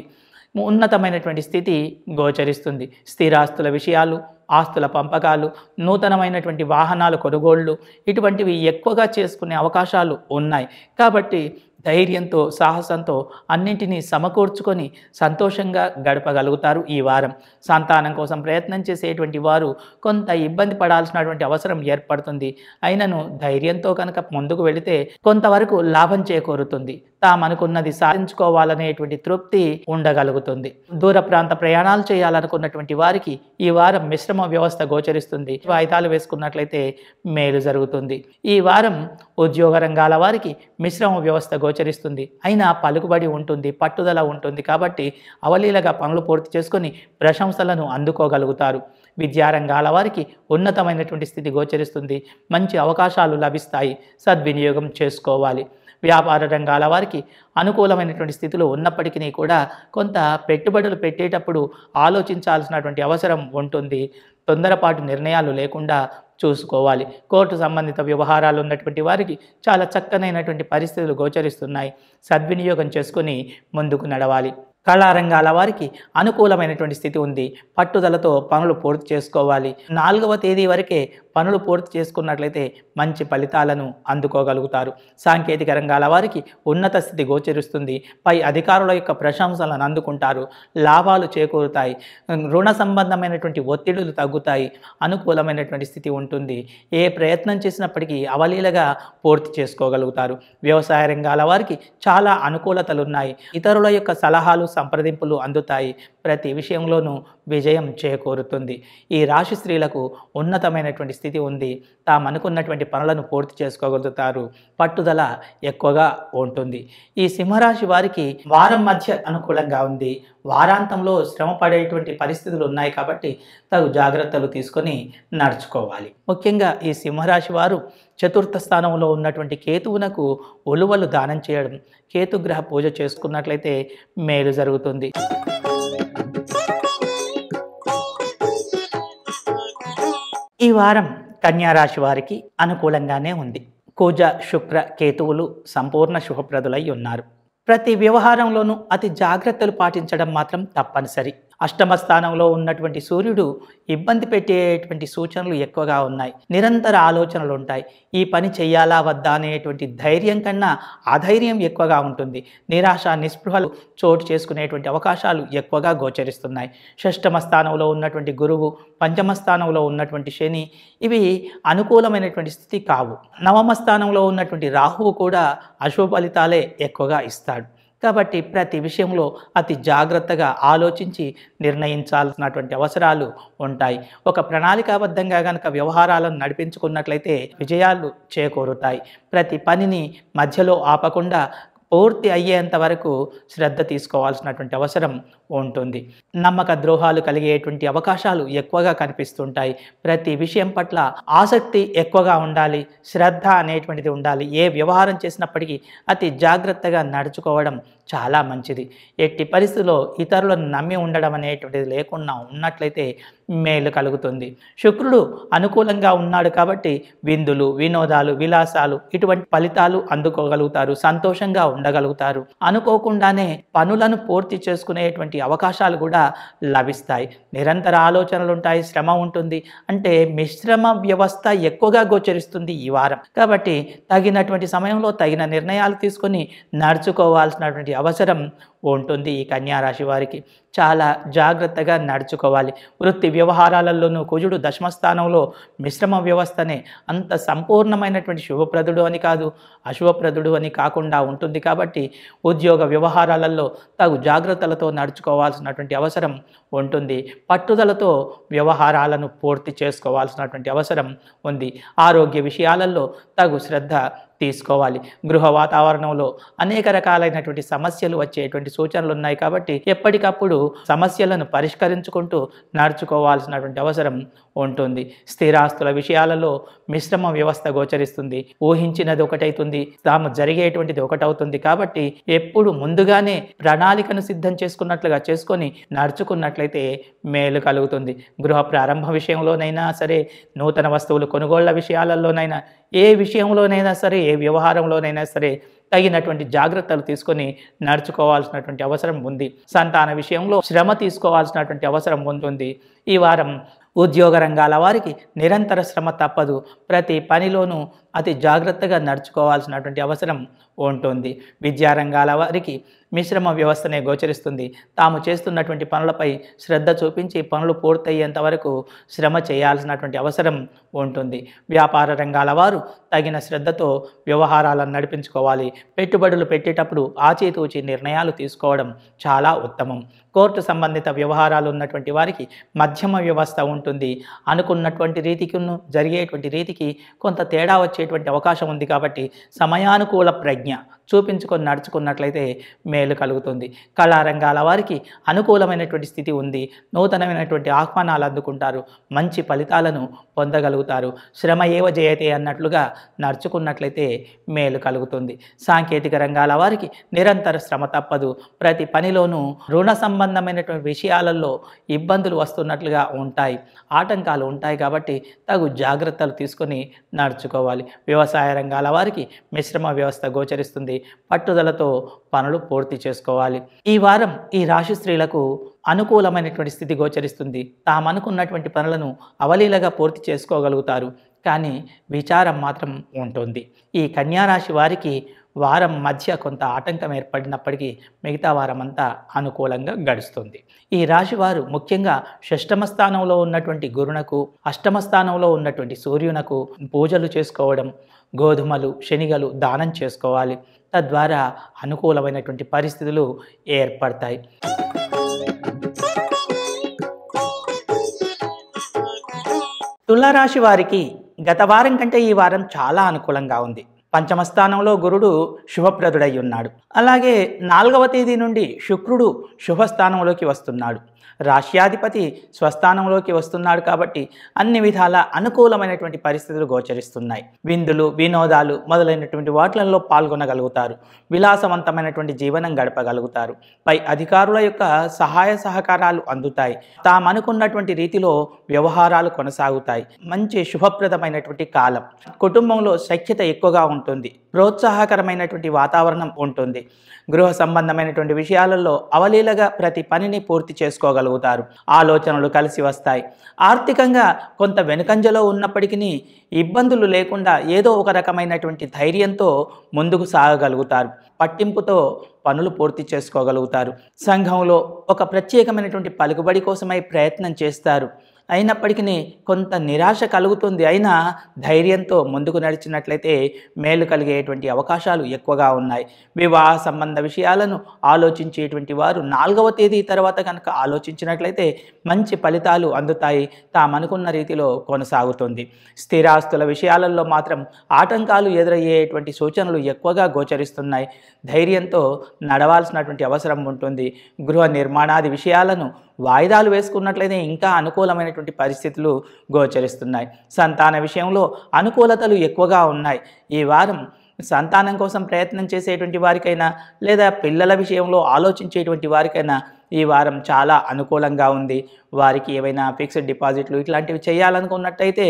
ఉన్నతమైనటువంటి స్థితి గోచరిస్తుంది స్థిరాస్తుల విషయాలు ఆస్తుల పంపకాలు నూతనమైనటువంటి వాహనాల కొనుగోళ్లు ఇటువంటివి ఎక్కువగా చేసుకునే అవకాశాలు ఉన్నాయి కాబట్టి ధైర్యంతో సాహసంతో అన్నింటినీ సమకూర్చుకొని సంతోషంగా గడపగలుగుతారు ఈ వారం సంతానం కోసం ప్రయత్నం చేసేటువంటి వారు కొంత ఇబ్బంది పడాల్సినటువంటి అవసరం ఏర్పడుతుంది అయినను ధైర్యంతో కనుక ముందుకు వెళితే కొంతవరకు లాభం చేకూరుతుంది తాము అనుకున్నది సాధించుకోవాలనేటువంటి తృప్తి ఉండగలుగుతుంది దూర ప్రాంత ప్రయాణాలు చేయాలనుకున్నటువంటి వారికి ఈ వారం మిశ్రమ వ్యవస్థ గోచరిస్తుంది వాయిదాలు వేసుకున్నట్లయితే మేలు జరుగుతుంది ఈ వారం ఉద్యోగ రంగాల వారికి మిశ్రమ వ్యవస్థ గో గోచరిస్తుంది అయినా పలుకుబడి ఉంటుంది పట్టుదల ఉంటుంది కాబట్టి అవలీలగా పనులు పూర్తి చేసుకొని ప్రశంసలను అందుకోగలుగుతారు విద్యారంగాల వారికి ఉన్నతమైనటువంటి స్థితి గోచరిస్తుంది మంచి అవకాశాలు లభిస్తాయి సద్వినియోగం చేసుకోవాలి వ్యాపార రంగాల వారికి అనుకూలమైనటువంటి స్థితిలో ఉన్నప్పటికీ కూడా కొంత పెట్టుబడులు పెట్టేటప్పుడు ఆలోచించాల్సినటువంటి అవసరం ఉంటుంది తొందరపాటు నిర్ణయాలు లేకుండా చూసుకోవాలి కోర్టు సంబంధిత వ్యవహారాలు ఉన్నటువంటి వారికి చాలా చక్కనైనటువంటి పరిస్థితులు గోచరిస్తున్నాయి సద్వినియోగం చేసుకుని ముందుకు నడవాలి కళారంగాల వారికి అనుకూలమైనటువంటి స్థితి ఉంది పట్టుదలతో పనులు పూర్తి చేసుకోవాలి నాలుగవ తేదీ వరకే పనులు పూర్తి చేసుకున్నట్లయితే మంచి ఫలితాలను అందుకోగలుగుతారు సాంకేతిక రంగాల వారికి ఉన్నత స్థితి గోచరిస్తుంది పై అధికారుల యొక్క ప్రశంసలను అందుకుంటారు లాభాలు చేకూరుతాయి రుణ సంబంధమైనటువంటి ఒత్తిడులు తగ్గుతాయి అనుకూలమైనటువంటి స్థితి ఉంటుంది ఏ ప్రయత్నం చేసినప్పటికీ అవలీలగా పూర్తి చేసుకోగలుగుతారు వ్యవసాయ రంగాల వారికి చాలా అనుకూలతలు ఉన్నాయి ఇతరుల యొక్క సలహాలు సంప్రదింపులు అందుతాయి ప్రతి విషయంలోనూ విజయం చేకూరుతుంది ఈ రాశి స్త్రీలకు ఉన్నతమైనటువంటి స్థితి ఉంది తాము అనుకున్నటువంటి పనులను పూర్తి చేసుకోగలుగుతారు పట్టుదల ఎక్కువగా ఉంటుంది ఈ సింహరాశి వారికి వారం మధ్య అనుకూలంగా ఉంది వారాంతంలో శ్రమ పడేటువంటి పరిస్థితులు ఉన్నాయి కాబట్టి తగు జాగ్రత్తలు తీసుకొని నడుచుకోవాలి ముఖ్యంగా ఈ సింహరాశి వారు చతుర్థ స్థానంలో ఉన్నటువంటి కేతువునకు ఉలువలు దానం చేయడం కేతుగ్రహ పూజ చేసుకున్నట్లయితే మేలు జరుగుతుంది ఈ వారం కన్యారాశి వారికి అనుకూలంగానే ఉంది కూజ శుక్ర కేతువులు సంపూర్ణ శుభప్రదులై ఉన్నారు ప్రతి వ్యవహారంలోనూ అతి జాగ్రత్తలు పాటించడం మాత్రం తప్పనిసరి అష్టమ స్థానంలో ఉన్నటువంటి సూర్యుడు ఇబ్బంది పెట్టేటువంటి సూచనలు ఎక్కువగా ఉన్నాయి నిరంతర ఆలోచనలు ఉంటాయి ఈ పని చేయాలా వద్దా అనేటువంటి ధైర్యం కన్నా అధైర్యం ఎక్కువగా ఉంటుంది నిరాశ నిస్పృహలు చోటు చేసుకునేటువంటి అవకాశాలు ఎక్కువగా గోచరిస్తున్నాయి షష్టమ స్థానంలో ఉన్నటువంటి గురువు పంచమ స్థానంలో ఉన్నటువంటి శని ఇవి అనుకూలమైనటువంటి స్థితి కావు నవమ స్థానంలో ఉన్నటువంటి రాహువు కూడా అశుభ ఫలితాలే ఎక్కువగా ఇస్తాడు కాబట్టి ప్రతి విషయంలో అతి జాగ్రత్తగా ఆలోచించి నిర్ణయించాల్సినటువంటి అవసరాలు ఉంటాయి ఒక ప్రణాళికాబద్ధంగా కనుక వ్యవహారాలను నడిపించుకున్నట్లయితే విజయాలు చేకూరుతాయి ప్రతి పనిని మధ్యలో ఆపకుండా పూర్తి అయ్యేంత వరకు శ్రద్ధ తీసుకోవాల్సినటువంటి అవసరం ఉంటుంది నమ్మక ద్రోహాలు కలిగేటువంటి అవకాశాలు ఎక్కువగా కనిపిస్తుంటాయి ప్రతి విషయం పట్ల ఆసక్తి ఎక్కువగా ఉండాలి శ్రద్ధ అనేటువంటిది ఉండాలి ఏ వ్యవహారం చేసినప్పటికీ అతి జాగ్రత్తగా నడుచుకోవడం చాలా మంచిది ఎట్టి పరిస్థితిలో ఇతరులను నమ్మి ఉండడం అనేటువంటిది లేకుండా ఉన్నట్లయితే మేలు కలుగుతుంది శుక్రుడు అనుకూలంగా ఉన్నాడు కాబట్టి విందులు వినోదాలు విలాసాలు ఇటువంటి ఫలితాలు అందుకోగలుగుతారు సంతోషంగా ఉండగలుగుతారు అనుకోకుండానే పనులను పూర్తి చేసుకునేటువంటి అవకాశాలు కూడా లభిస్తాయి నిరంతర ఆలోచనలు ఉంటాయి శ్రమ ఉంటుంది అంటే మిశ్రమ వ్యవస్థ ఎక్కువగా గోచరిస్తుంది ఈ వారం కాబట్టి తగినటువంటి సమయంలో తగిన నిర్ణయాలు తీసుకొని నడుచుకోవాల్సినటువంటి अवसर ఉంటుంది ఈ రాశి వారికి చాలా జాగ్రత్తగా నడుచుకోవాలి వృత్తి వ్యవహారాలలోనూ కుజుడు దశమస్థానంలో మిశ్రమ వ్యవస్థనే అంత సంపూర్ణమైనటువంటి శుభప్రదుడు అని కాదు అశుభప్రదుడు అని కాకుండా ఉంటుంది కాబట్టి ఉద్యోగ వ్యవహారాలలో తగు జాగ్రత్తలతో నడుచుకోవాల్సినటువంటి అవసరం ఉంటుంది పట్టుదలతో వ్యవహారాలను పూర్తి చేసుకోవాల్సినటువంటి అవసరం ఉంది ఆరోగ్య విషయాలలో తగు శ్రద్ధ తీసుకోవాలి గృహ వాతావరణంలో అనేక రకాలైనటువంటి సమస్యలు వచ్చేటువంటి అనేటువంటి సూచనలు ఉన్నాయి కాబట్టి ఎప్పటికప్పుడు సమస్యలను పరిష్కరించుకుంటూ నడుచుకోవాల్సినటువంటి అవసరం ఉంటుంది స్థిరాస్తుల విషయాలలో మిశ్రమ వ్యవస్థ గోచరిస్తుంది ఊహించినది ఒకటైతుంది తాము జరిగేటువంటిది ఒకటవుతుంది కాబట్టి ఎప్పుడు ముందుగానే ప్రణాళికను సిద్ధం చేసుకున్నట్లుగా చేసుకొని నడుచుకున్నట్లయితే మేలు కలుగుతుంది గృహ ప్రారంభ విషయంలోనైనా సరే నూతన వస్తువులు కొనుగోళ్ల విషయాలలోనైనా ఏ విషయంలోనైనా సరే ఏ వ్యవహారంలోనైనా సరే తగినటువంటి జాగ్రత్తలు తీసుకొని నడుచుకోవాల్సినటువంటి అవసరం ఉంది సంతాన విషయంలో శ్రమ తీసుకోవాల్సినటువంటి అవసరం ఉంటుంది ఈ వారం ఉద్యోగ రంగాల వారికి నిరంతర శ్రమ తప్పదు ప్రతి పనిలోనూ అతి జాగ్రత్తగా నడుచుకోవాల్సినటువంటి అవసరం ఉంటుంది విద్యారంగాల వారికి మిశ్రమ వ్యవస్థనే గోచరిస్తుంది తాము చేస్తున్నటువంటి పనులపై శ్రద్ధ చూపించి పనులు పూర్తయ్యేంత వరకు శ్రమ చేయాల్సినటువంటి అవసరం ఉంటుంది వ్యాపార రంగాల వారు తగిన శ్రద్ధతో వ్యవహారాలను నడిపించుకోవాలి పెట్టుబడులు పెట్టేటప్పుడు ఆచితూచి నిర్ణయాలు తీసుకోవడం చాలా ఉత్తమం కోర్టు సంబంధిత వ్యవహారాలు ఉన్నటువంటి వారికి మధ్యమ వ్యవస్థ ఉంటుంది అనుకున్నటువంటి రీతికి జరిగేటువంటి రీతికి కొంత తేడా వచ్చి వచ్చేటువంటి అవకాశం ఉంది కాబట్టి సమయానుకూల ప్రజ్ఞ చూపించుకొని నడుచుకున్నట్లయితే మేలు కలుగుతుంది కళారంగాల వారికి అనుకూలమైనటువంటి స్థితి ఉంది నూతనమైనటువంటి ఆహ్వానాలు అందుకుంటారు మంచి ఫలితాలను పొందగలుగుతారు శ్రమ ఏవ జయతే అన్నట్లుగా నడుచుకున్నట్లయితే మేలు కలుగుతుంది సాంకేతిక రంగాల వారికి నిరంతర శ్రమ తప్పదు ప్రతి పనిలోనూ రుణ సంబంధమైనటువంటి విషయాలలో ఇబ్బందులు వస్తున్నట్లుగా ఉంటాయి ఆటంకాలు ఉంటాయి కాబట్టి తగు జాగ్రత్తలు తీసుకొని నడుచుకోవాలి వ్యవసాయ రంగాల వారికి మిశ్రమ వ్యవస్థ గోచరిస్తుంది పట్టుదలతో పనులు పూర్తి చేసుకోవాలి ఈ వారం ఈ రాశి స్త్రీలకు అనుకూలమైనటువంటి స్థితి గోచరిస్తుంది తాము అనుకున్నటువంటి పనులను అవలీలగా పూర్తి చేసుకోగలుగుతారు కానీ విచారం మాత్రం ఉంటుంది ఈ కన్యారాశి వారికి వారం మధ్య కొంత ఆటంకం ఏర్పడినప్పటికీ మిగతా వారం అంతా అనుకూలంగా గడుస్తుంది ఈ రాశివారు ముఖ్యంగా షష్టమ స్థానంలో ఉన్నటువంటి గురునకు అష్టమ స్థానంలో ఉన్నటువంటి సూర్యునకు పూజలు చేసుకోవడం గోధుమలు శనిగలు దానం చేసుకోవాలి తద్వారా అనుకూలమైనటువంటి పరిస్థితులు ఏర్పడతాయి తులారాశి వారికి గత వారం కంటే ఈ వారం చాలా అనుకూలంగా ఉంది పంచమ స్థానంలో గురుడు శుభప్రదుడై ఉన్నాడు అలాగే నాలుగవ తేదీ నుండి శుక్రుడు శుభస్థానంలోకి వస్తున్నాడు రాష్ట్రాధిపతి స్వస్థానంలోకి వస్తున్నాడు కాబట్టి అన్ని విధాల అనుకూలమైనటువంటి పరిస్థితులు గోచరిస్తున్నాయి విందులు వినోదాలు మొదలైనటువంటి వాటిలలో పాల్గొనగలుగుతారు విలాసవంతమైనటువంటి జీవనం గడపగలుగుతారు పై అధికారుల యొక్క సహాయ సహకారాలు అందుతాయి తామనుకున్నటువంటి రీతిలో వ్యవహారాలు కొనసాగుతాయి మంచి శుభప్రదమైనటువంటి కాలం కుటుంబంలో సఖ్యత ఎక్కువగా ఉంటుంది ప్రోత్సాహకరమైనటువంటి వాతావరణం ఉంటుంది గృహ సంబంధమైనటువంటి విషయాలలో అవలీలగా ప్రతి పనిని పూర్తి చేసుకోగలుగుతారు చేయగలుగుతారు ఆలోచనలు కలిసి వస్తాయి ఆర్థికంగా కొంత వెనుకంజలో ఉన్నప్పటికీ ఇబ్బందులు లేకుండా ఏదో ఒక రకమైనటువంటి ధైర్యంతో ముందుకు సాగగలుగుతారు పట్టింపుతో పనులు పూర్తి చేసుకోగలుగుతారు సంఘంలో ఒక ప్రత్యేకమైనటువంటి పలుకుబడి కోసమై ప్రయత్నం చేస్తారు అయినప్పటికీ కొంత నిరాశ కలుగుతుంది అయినా ధైర్యంతో ముందుకు నడిచినట్లయితే మేలు కలిగేటువంటి అవకాశాలు ఎక్కువగా ఉన్నాయి వివాహ సంబంధ విషయాలను ఆలోచించేటువంటి వారు నాలుగవ తేదీ తర్వాత కనుక ఆలోచించినట్లయితే మంచి ఫలితాలు అందుతాయి తాము అనుకున్న రీతిలో కొనసాగుతుంది స్థిరాస్తుల విషయాలలో మాత్రం ఆటంకాలు ఎదురయ్యేటువంటి సూచనలు ఎక్కువగా గోచరిస్తున్నాయి ధైర్యంతో నడవాల్సినటువంటి అవసరం ఉంటుంది గృహ నిర్మాణాది విషయాలను వాయిదాలు వేసుకున్నట్లయితే ఇంకా అనుకూలమైనటువంటి పరిస్థితులు గోచరిస్తున్నాయి సంతాన విషయంలో అనుకూలతలు ఎక్కువగా ఉన్నాయి ఈ వారం సంతానం కోసం ప్రయత్నం చేసేటువంటి వారికైనా లేదా పిల్లల విషయంలో ఆలోచించేటువంటి వారికైనా ఈ వారం చాలా అనుకూలంగా ఉంది వారికి ఏవైనా ఫిక్స్డ్ డిపాజిట్లు ఇట్లాంటివి చేయాలనుకున్నట్టయితే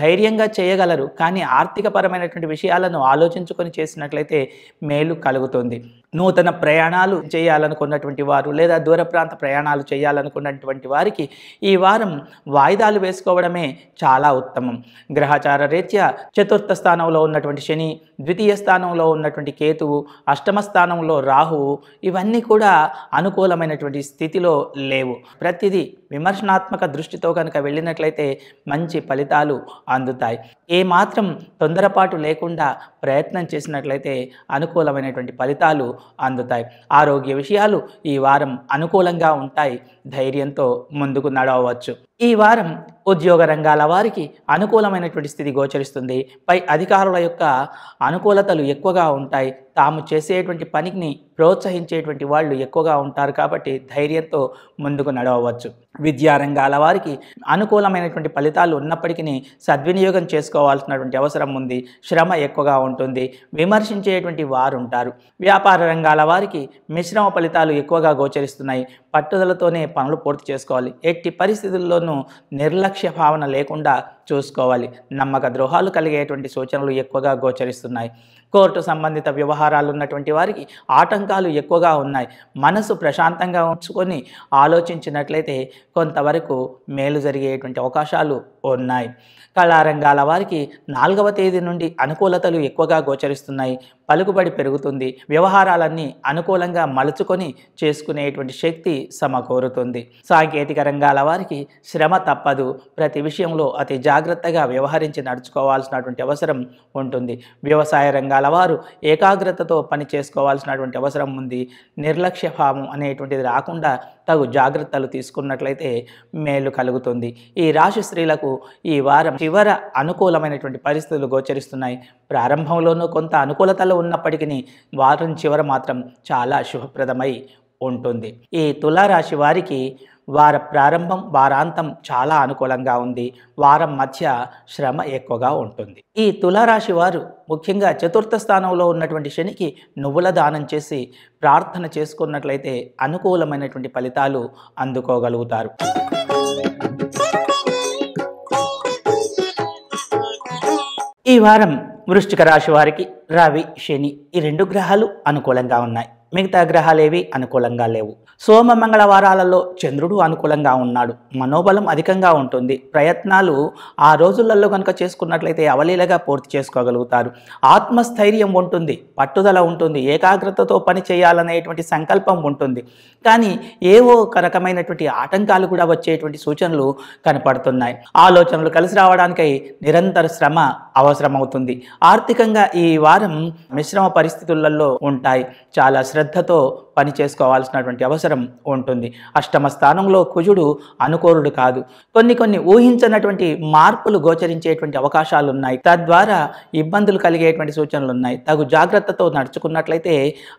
ధైర్యంగా చేయగలరు కానీ ఆర్థికపరమైనటువంటి విషయాలను ఆలోచించుకొని చేసినట్లయితే మేలు కలుగుతుంది నూతన ప్రయాణాలు చేయాలనుకున్నటువంటి వారు లేదా దూర ప్రాంత ప్రయాణాలు చేయాలనుకున్నటువంటి వారికి ఈ వారం వాయిదాలు వేసుకోవడమే చాలా ఉత్తమం గ్రహచార రీత్యా చతుర్థ స్థానంలో ఉన్నటువంటి శని ద్వితీయ స్థానంలో ఉన్నటువంటి కేతువు అష్టమ స్థానంలో రాహువు ఇవన్నీ కూడా అనుకూలమైనటువంటి స్థితిలో లేవు ప్రతిదీ విమర్శనాత్మక దృష్టితో కనుక వెళ్ళినట్లయితే మంచి ఫలితాలు అందుతాయి ఏమాత్రం తొందరపాటు లేకుండా ప్రయత్నం చేసినట్లయితే అనుకూలమైనటువంటి ఫలితాలు అందుతాయి ఆరోగ్య విషయాలు ఈ వారం అనుకూలంగా ఉంటాయి ధైర్యంతో ముందుకు నడవవచ్చు ఈ వారం ఉద్యోగ రంగాల వారికి అనుకూలమైనటువంటి స్థితి గోచరిస్తుంది పై అధికారుల యొక్క అనుకూలతలు ఎక్కువగా ఉంటాయి తాము చేసేటువంటి పనికిని ప్రోత్సహించేటువంటి వాళ్ళు ఎక్కువగా ఉంటారు కాబట్టి ధైర్యంతో ముందుకు నడవవచ్చు విద్యారంగాల వారికి అనుకూలమైనటువంటి ఫలితాలు ఉన్నప్పటికీ సద్వినియోగం చేసుకోవాల్సినటువంటి అవసరం ఉంది శ్రమ ఎక్కువగా ఉంటుంది విమర్శించేటువంటి వారు ఉంటారు వ్యాపార రంగాల వారికి మిశ్రమ ఫలితాలు ఎక్కువగా గోచరిస్తున్నాయి పట్టుదలతోనే పనులు పూర్తి చేసుకోవాలి ఎట్టి పరిస్థితుల్లోనూ నిర్లక్ష్య భావన లేకుండా చూసుకోవాలి నమ్మక ద్రోహాలు కలిగేటువంటి సూచనలు ఎక్కువగా గోచరిస్తున్నాయి కోర్టు సంబంధిత వ్యవహారాలు ఉన్నటువంటి వారికి ఆటంకాలు ఎక్కువగా ఉన్నాయి మనసు ప్రశాంతంగా ఉంచుకొని ఆలోచించినట్లయితే కొంతవరకు మేలు జరిగేటువంటి అవకాశాలు ఉన్నాయి కళారంగాల వారికి నాలుగవ తేదీ నుండి అనుకూలతలు ఎక్కువగా గోచరిస్తున్నాయి పలుకుబడి పెరుగుతుంది వ్యవహారాలన్నీ అనుకూలంగా మలుచుకొని చేసుకునేటువంటి శక్తి సమకూరుతుంది సాంకేతిక రంగాల వారికి శ్రమ తప్పదు ప్రతి విషయంలో అతి జాగ్రత్తగా వ్యవహరించి నడుచుకోవాల్సినటువంటి అవసరం ఉంటుంది వ్యవసాయ రంగాల వారు ఏకాగ్రతతో పని చేసుకోవాల్సినటువంటి అవసరం ఉంది నిర్లక్ష్య భావం అనేటువంటిది రాకుండా తగు జాగ్రత్తలు తీసుకున్నట్లయితే మేలు కలుగుతుంది ఈ రాశి స్త్రీలకు ఈ వారం చివర అనుకూలమైనటువంటి పరిస్థితులు గోచరిస్తున్నాయి ప్రారంభంలోనూ కొంత అనుకూలతలు ఉన్నప్పటికీ వారం చివర మాత్రం చాలా శుభప్రదమై ఉంటుంది ఈ తులారాశి వారికి వార ప్రారంభం వారాంతం చాలా అనుకూలంగా ఉంది వారం మధ్య శ్రమ ఎక్కువగా ఉంటుంది ఈ తులారాశి వారు ముఖ్యంగా చతుర్థ స్థానంలో ఉన్నటువంటి శనికి నువ్వుల దానం చేసి ప్రార్థన చేసుకున్నట్లయితే అనుకూలమైనటువంటి ఫలితాలు అందుకోగలుగుతారు ఈ వారం వృశ్చిక రాశి వారికి రవి శని ఈ రెండు గ్రహాలు అనుకూలంగా ఉన్నాయి మిగతా గ్రహాలేవి అనుకూలంగా లేవు సోమ మంగళవారాలలో చంద్రుడు అనుకూలంగా ఉన్నాడు మనోబలం అధికంగా ఉంటుంది ప్రయత్నాలు ఆ రోజులలో కనుక చేసుకున్నట్లయితే అవలీలగా పూర్తి చేసుకోగలుగుతారు ఆత్మస్థైర్యం ఉంటుంది పట్టుదల ఉంటుంది ఏకాగ్రతతో పని చేయాలనేటువంటి సంకల్పం ఉంటుంది కానీ ఏవో ఒక రకమైనటువంటి ఆటంకాలు కూడా వచ్చేటువంటి సూచనలు కనపడుతున్నాయి ఆలోచనలు కలిసి రావడానికై నిరంతర శ్రమ అవసరమవుతుంది ఆర్థికంగా ఈ వారం మిశ్రమ పరిస్థితులలో ఉంటాయి చాలా శ్రమ శ్రద్ధతో పని చేసుకోవాల్సినటువంటి అవసరం ఉంటుంది అష్టమ స్థానంలో కుజుడు అనుకోరుడు కాదు కొన్ని కొన్ని ఊహించినటువంటి మార్పులు గోచరించేటువంటి అవకాశాలు ఉన్నాయి తద్వారా ఇబ్బందులు కలిగేటువంటి సూచనలు ఉన్నాయి తగు జాగ్రత్తతో నడుచుకున్నట్లయితే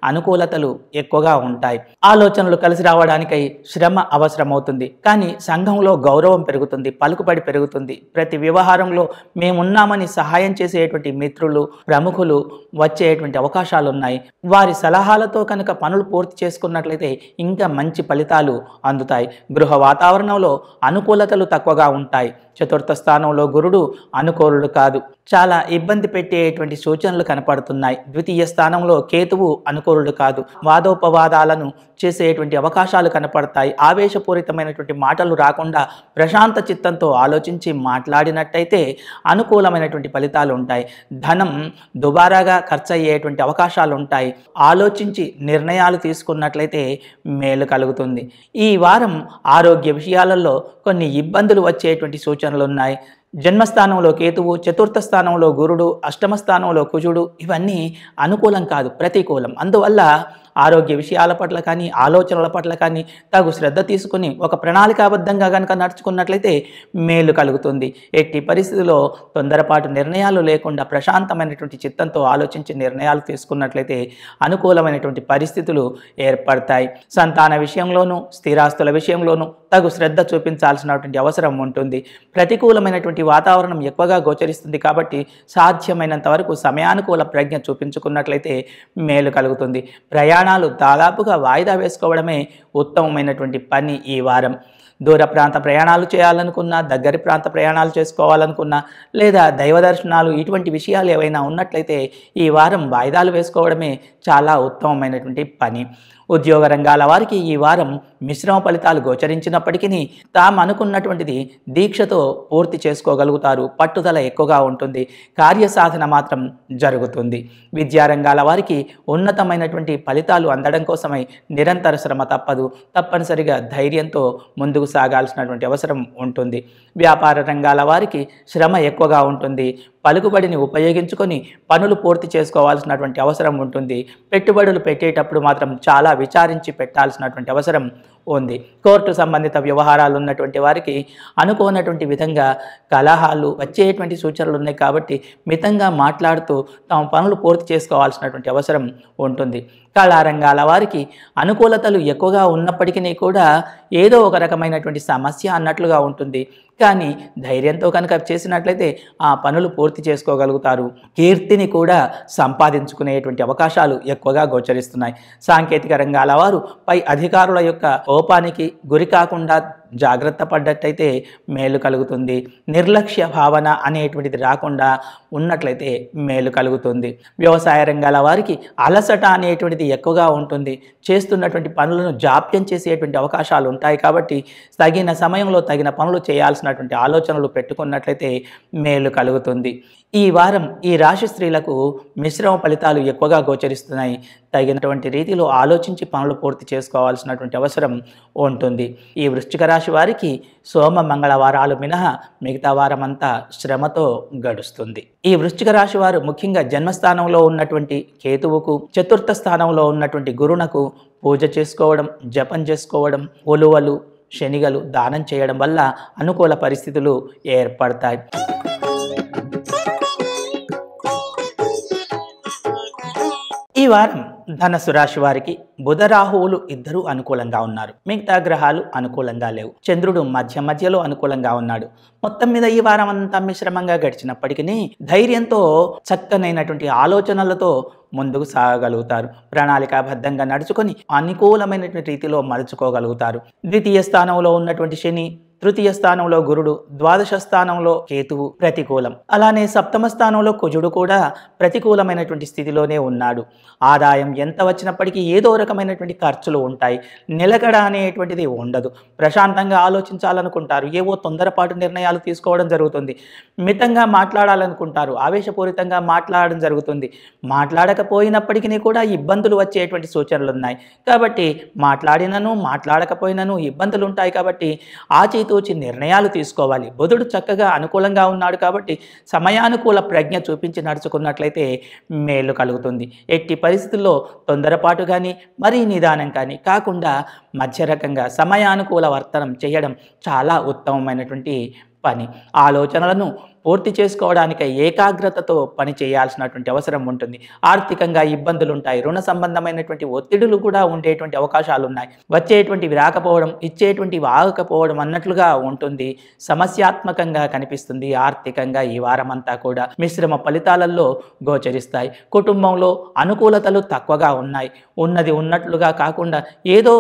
అనుకూలతలు ఎక్కువగా ఉంటాయి ఆలోచనలు కలిసి రావడానికై శ్రమ అవసరమవుతుంది కానీ సంఘంలో గౌరవం పెరుగుతుంది పలుకుబడి పెరుగుతుంది ప్రతి వ్యవహారంలో మేమున్నామని సహాయం చేసేటువంటి మిత్రులు ప్రముఖులు వచ్చేటువంటి అవకాశాలు ఉన్నాయి వారి సలహాలతో కనుక పనులు పూర్తి పూర్తి చేసుకున్నట్లయితే ఇంకా మంచి ఫలితాలు అందుతాయి గృహ వాతావరణంలో అనుకూలతలు తక్కువగా ఉంటాయి చతుర్థ స్థానంలో గురుడు అనుకూలుడు కాదు చాలా ఇబ్బంది పెట్టేటువంటి సూచనలు కనపడుతున్నాయి ద్వితీయ స్థానంలో కేతువు అనుకూలుడు కాదు వాదోపవాదాలను చేసేటువంటి అవకాశాలు కనపడతాయి ఆవేశపూరితమైనటువంటి మాటలు రాకుండా ప్రశాంత చిత్తంతో ఆలోచించి మాట్లాడినట్టయితే అనుకూలమైనటువంటి ఫలితాలు ఉంటాయి ధనం దుబారాగా ఖర్చు అయ్యేటువంటి అవకాశాలు ఉంటాయి ఆలోచించి నిర్ణయాలు తీసుకు తీసుకున్నట్లయితే మేలు కలుగుతుంది ఈ వారం ఆరోగ్య విషయాలలో కొన్ని ఇబ్బందులు వచ్చేటువంటి సూచనలు ఉన్నాయి జన్మస్థానంలో కేతువు చతుర్థ స్థానంలో గురుడు అష్టమ స్థానంలో కుజుడు ఇవన్నీ అనుకూలం కాదు ప్రతికూలం అందువల్ల ఆరోగ్య విషయాల పట్ల కానీ ఆలోచనల పట్ల కానీ తగు శ్రద్ధ తీసుకుని ఒక ప్రణాళికాబద్ధంగా కనుక నడుచుకున్నట్లయితే మేలు కలుగుతుంది ఎట్టి పరిస్థితిలో తొందరపాటు నిర్ణయాలు లేకుండా ప్రశాంతమైనటువంటి చిత్తంతో ఆలోచించి నిర్ణయాలు తీసుకున్నట్లయితే అనుకూలమైనటువంటి పరిస్థితులు ఏర్పడతాయి సంతాన విషయంలోనూ స్థిరాస్తుల విషయంలోనూ తగు శ్రద్ధ చూపించాల్సినటువంటి అవసరం ఉంటుంది ప్రతికూలమైనటువంటి వాతావరణం ఎక్కువగా గోచరిస్తుంది కాబట్టి సాధ్యమైనంత వరకు సమయానుకూల ప్రజ్ఞ చూపించుకున్నట్లయితే మేలు కలుగుతుంది ప్రయాణ ప్రయాణాలు దాదాపుగా వాయిదా వేసుకోవడమే ఉత్తమమైనటువంటి పని ఈ వారం దూర ప్రాంత ప్రయాణాలు చేయాలనుకున్నా దగ్గరి ప్రాంత ప్రయాణాలు చేసుకోవాలనుకున్నా లేదా దైవ దర్శనాలు ఇటువంటి విషయాలు ఏవైనా ఉన్నట్లయితే ఈ వారం వాయిదాలు వేసుకోవడమే చాలా ఉత్తమమైనటువంటి పని ఉద్యోగ రంగాల వారికి ఈ వారం మిశ్రమ ఫలితాలు గోచరించినప్పటికీ తాము అనుకున్నటువంటిది దీక్షతో పూర్తి చేసుకోగలుగుతారు పట్టుదల ఎక్కువగా ఉంటుంది కార్యసాధన మాత్రం జరుగుతుంది విద్యారంగాల వారికి ఉన్నతమైనటువంటి ఫలితాలు అందడం కోసమై నిరంతర శ్రమ తప్పదు తప్పనిసరిగా ధైర్యంతో ముందుకు సాగాల్సినటువంటి అవసరం ఉంటుంది వ్యాపార రంగాల వారికి శ్రమ ఎక్కువగా ఉంటుంది పలుకుబడిని ఉపయోగించుకొని పనులు పూర్తి చేసుకోవాల్సినటువంటి అవసరం ఉంటుంది పెట్టుబడులు పెట్టేటప్పుడు మాత్రం చాలా విచారించి పెట్టాల్సినటువంటి అవసరం ఉంది కోర్టు సంబంధిత వ్యవహారాలు ఉన్నటువంటి వారికి అనుకోనటువంటి విధంగా కలహాలు వచ్చేటువంటి సూచనలు ఉన్నాయి కాబట్టి మితంగా మాట్లాడుతూ తమ పనులు పూర్తి చేసుకోవాల్సినటువంటి అవసరం ఉంటుంది కళారంగాల వారికి అనుకూలతలు ఎక్కువగా ఉన్నప్పటికీ కూడా ఏదో ఒక రకమైనటువంటి సమస్య అన్నట్లుగా ఉంటుంది కానీ ధైర్యంతో కనుక చేసినట్లయితే ఆ పనులు పూర్తి చేసుకోగలుగుతారు కీర్తిని కూడా సంపాదించుకునేటువంటి అవకాశాలు ఎక్కువగా గోచరిస్తున్నాయి సాంకేతిక రంగాల వారు పై అధికారుల యొక్క కోపానికి గురి కాకుండా జాగ్రత్త పడ్డట్టయితే మేలు కలుగుతుంది నిర్లక్ష్య భావన అనేటువంటిది రాకుండా ఉన్నట్లయితే మేలు కలుగుతుంది వ్యవసాయ రంగాల వారికి అలసట అనేటువంటిది ఎక్కువగా ఉంటుంది చేస్తున్నటువంటి పనులను జాప్యం చేసేటువంటి అవకాశాలు ఉంటాయి కాబట్టి తగిన సమయంలో తగిన పనులు చేయాల్సినటువంటి ఆలోచనలు పెట్టుకున్నట్లయితే మేలు కలుగుతుంది ఈ వారం ఈ రాశి స్త్రీలకు మిశ్రమ ఫలితాలు ఎక్కువగా గోచరిస్తున్నాయి తగినటువంటి రీతిలో ఆలోచించి పనులు పూర్తి చేసుకోవాల్సినటువంటి అవసరం ఉంటుంది ఈ వృశ్చిక రాశి వారికి సోమ మంగళవారాలు మినహా మిగతా వారమంతా శ్రమతో గడుస్తుంది ఈ వృశ్చిక రాశి వారు ముఖ్యంగా జన్మస్థానంలో ఉన్నటువంటి కేతువుకు చతుర్థ స్థానంలో ఉన్నటువంటి గురునకు పూజ చేసుకోవడం జపం చేసుకోవడం ఒలువలు శనిగలు దానం చేయడం వల్ల అనుకూల పరిస్థితులు ఏర్పడతాయి ఈ వారం ధనస్సు రాశి వారికి బుధ రాహువులు ఇద్దరూ అనుకూలంగా ఉన్నారు మిగతా గ్రహాలు అనుకూలంగా లేవు చంద్రుడు మధ్య మధ్యలో అనుకూలంగా ఉన్నాడు మొత్తం మీద ఈ వారం అంతా మిశ్రమంగా గడిచినప్పటికీ ధైర్యంతో చక్కనైనటువంటి ఆలోచనలతో ముందుకు సాగగలుగుతారు ప్రణాళికాబద్ధంగా నడుచుకొని అనుకూలమైనటువంటి రీతిలో మలుచుకోగలుగుతారు ద్వితీయ స్థానంలో ఉన్నటువంటి శని తృతీయ స్థానంలో గురుడు ద్వాదశ స్థానంలో కేతువు ప్రతికూలం అలానే సప్తమ స్థానంలో కుజుడు కూడా ప్రతికూలమైనటువంటి స్థితిలోనే ఉన్నాడు ఆదాయం ఎంత వచ్చినప్పటికీ ఏదో రకమైనటువంటి ఖర్చులు ఉంటాయి నిలకడ అనేటువంటిది ఉండదు ప్రశాంతంగా ఆలోచించాలనుకుంటారు ఏవో తొందరపాటు నిర్ణయాలు తీసుకోవడం జరుగుతుంది మితంగా మాట్లాడాలనుకుంటారు ఆవేశపూరితంగా మాట్లాడడం జరుగుతుంది మాట్లాడకపోయినప్పటికీ కూడా ఇబ్బందులు వచ్చేటువంటి సూచనలు ఉన్నాయి కాబట్టి మాట్లాడినను మాట్లాడకపోయినను ఇబ్బందులు ఉంటాయి కాబట్టి ఆచితూ తోచి నిర్ణయాలు తీసుకోవాలి బుధుడు చక్కగా అనుకూలంగా ఉన్నాడు కాబట్టి సమయానుకూల ప్రజ్ఞ చూపించి నడుచుకున్నట్లయితే మేలు కలుగుతుంది ఎట్టి పరిస్థితుల్లో తొందరపాటు కానీ మరీ నిదానం కానీ కాకుండా మధ్యరకంగా సమయానుకూల వర్తనం చేయడం చాలా ఉత్తమమైనటువంటి పని ఆలోచనలను పూర్తి చేసుకోవడానికి ఏకాగ్రతతో పని చేయాల్సినటువంటి అవసరం ఉంటుంది ఆర్థికంగా ఇబ్బందులు ఉంటాయి రుణ సంబంధమైనటువంటి ఒత్తిడులు కూడా ఉండేటువంటి అవకాశాలు ఉన్నాయి వచ్చేటువంటి రాకపోవడం ఇచ్చేటువంటి వాగకపోవడం అన్నట్లుగా ఉంటుంది సమస్యాత్మకంగా కనిపిస్తుంది ఆర్థికంగా ఈ వారం కూడా మిశ్రమ ఫలితాలలో గోచరిస్తాయి కుటుంబంలో అనుకూలతలు తక్కువగా ఉన్నాయి ఉన్నది ఉన్నట్లుగా కాకుండా ఏదో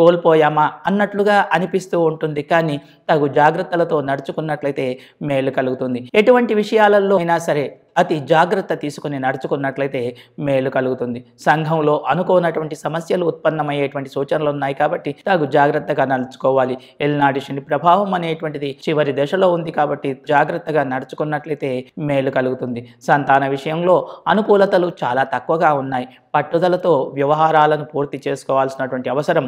కోల్పోయామా అన్నట్లుగా అనిపిస్తూ ఉంటుంది కానీ తగు జాగ్రత్తలతో నడుచుకున్నట్లయితే మేలు కలుగుతుంది ఎటువంటి విషయాలలో అయినా సరే అతి జాగ్రత్త తీసుకుని నడుచుకున్నట్లయితే మేలు కలుగుతుంది సంఘంలో అనుకోనటువంటి సమస్యలు ఉత్పన్నమయ్యేటువంటి సూచనలు ఉన్నాయి కాబట్టి తగు జాగ్రత్తగా నడుచుకోవాలి ఎల్నాటి శని ప్రభావం అనేటువంటిది చివరి దశలో ఉంది కాబట్టి జాగ్రత్తగా నడుచుకున్నట్లయితే మేలు కలుగుతుంది సంతాన విషయంలో అనుకూలతలు చాలా తక్కువగా ఉన్నాయి పట్టుదలతో వ్యవహారాలను పూర్తి చేసుకోవాల్సినటువంటి అవసరం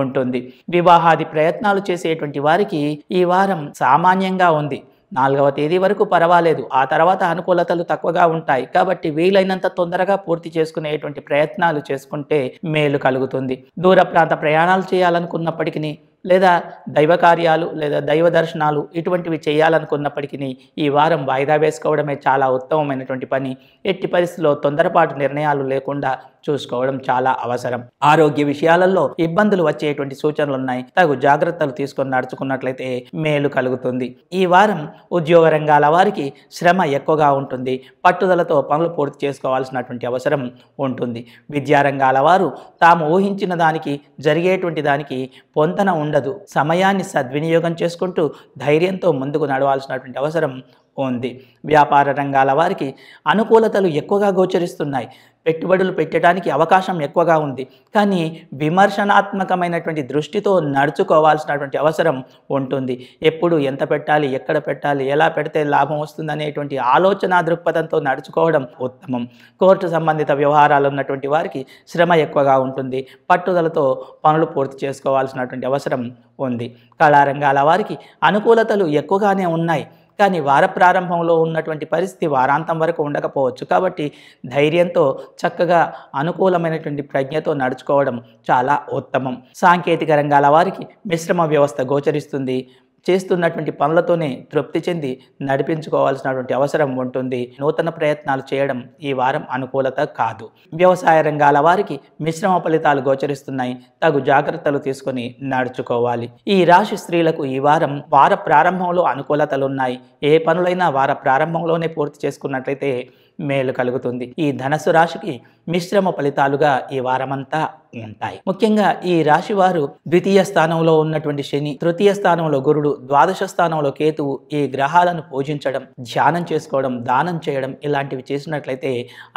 ఉంటుంది వివాహాది ప్రయత్నాలు చేసేటువంటి వారికి ఈ వారం సామాన్యంగా ఉంది నాలుగవ తేదీ వరకు పర్వాలేదు ఆ తర్వాత అనుకూలతలు తక్కువగా ఉంటాయి కాబట్టి వీలైనంత తొందరగా పూర్తి చేసుకునేటువంటి ప్రయత్నాలు చేసుకుంటే మేలు కలుగుతుంది దూర ప్రాంత ప్రయాణాలు చేయాలనుకున్నప్పటికీ లేదా దైవ కార్యాలు లేదా దైవ దర్శనాలు ఇటువంటివి చేయాలనుకున్నప్పటికీ ఈ వారం వాయిదా వేసుకోవడమే చాలా ఉత్తమమైనటువంటి పని ఎట్టి పరిస్థితిలో తొందరపాటు నిర్ణయాలు లేకుండా చూసుకోవడం చాలా అవసరం ఆరోగ్య విషయాలలో ఇబ్బందులు వచ్చేటువంటి సూచనలు ఉన్నాయి తగు జాగ్రత్తలు తీసుకొని నడుచుకున్నట్లయితే మేలు కలుగుతుంది ఈ వారం ఉద్యోగ రంగాల వారికి శ్రమ ఎక్కువగా ఉంటుంది పట్టుదలతో పనులు పూర్తి చేసుకోవాల్సినటువంటి అవసరం ఉంటుంది విద్యారంగాల వారు తాము ఊహించిన దానికి జరిగేటువంటి దానికి పొంతన ఉండదు సమయాన్ని సద్వినియోగం చేసుకుంటూ ధైర్యంతో ముందుకు నడవాల్సినటువంటి అవసరం ఉంది వ్యాపార రంగాల వారికి అనుకూలతలు ఎక్కువగా గోచరిస్తున్నాయి పెట్టుబడులు పెట్టడానికి అవకాశం ఎక్కువగా ఉంది కానీ విమర్శనాత్మకమైనటువంటి దృష్టితో నడుచుకోవాల్సినటువంటి అవసరం ఉంటుంది ఎప్పుడు ఎంత పెట్టాలి ఎక్కడ పెట్టాలి ఎలా పెడితే లాభం వస్తుందనేటువంటి ఆలోచన దృక్పథంతో నడుచుకోవడం ఉత్తమం కోర్టు సంబంధిత వ్యవహారాలు ఉన్నటువంటి వారికి శ్రమ ఎక్కువగా ఉంటుంది పట్టుదలతో పనులు పూర్తి చేసుకోవాల్సినటువంటి అవసరం ఉంది కళారంగాల వారికి అనుకూలతలు ఎక్కువగానే ఉన్నాయి కానీ వార ప్రారంభంలో ఉన్నటువంటి పరిస్థితి వారాంతం వరకు ఉండకపోవచ్చు కాబట్టి ధైర్యంతో చక్కగా అనుకూలమైనటువంటి ప్రజ్ఞతో నడుచుకోవడం చాలా ఉత్తమం సాంకేతిక రంగాల వారికి మిశ్రమ వ్యవస్థ గోచరిస్తుంది చేస్తున్నటువంటి పనులతోనే తృప్తి చెంది నడిపించుకోవాల్సినటువంటి అవసరం ఉంటుంది నూతన ప్రయత్నాలు చేయడం ఈ వారం అనుకూలత కాదు వ్యవసాయ రంగాల వారికి మిశ్రమ ఫలితాలు గోచరిస్తున్నాయి తగు జాగ్రత్తలు తీసుకుని నడుచుకోవాలి ఈ రాశి స్త్రీలకు ఈ వారం వార ప్రారంభంలో అనుకూలతలున్నాయి ఏ పనులైనా వార ప్రారంభంలోనే పూర్తి చేసుకున్నట్లయితే మేలు కలుగుతుంది ఈ ధనసు రాశికి మిశ్రమ ఫలితాలుగా ఈ వారమంతా ఉంటాయి ముఖ్యంగా ఈ రాశి వారు ద్వితీయ స్థానంలో ఉన్నటువంటి శని తృతీయ స్థానంలో గురుడు ద్వాదశ స్థానంలో కేతువు ఈ గ్రహాలను పూజించడం ధ్యానం చేసుకోవడం దానం చేయడం ఇలాంటివి చేసినట్లయితే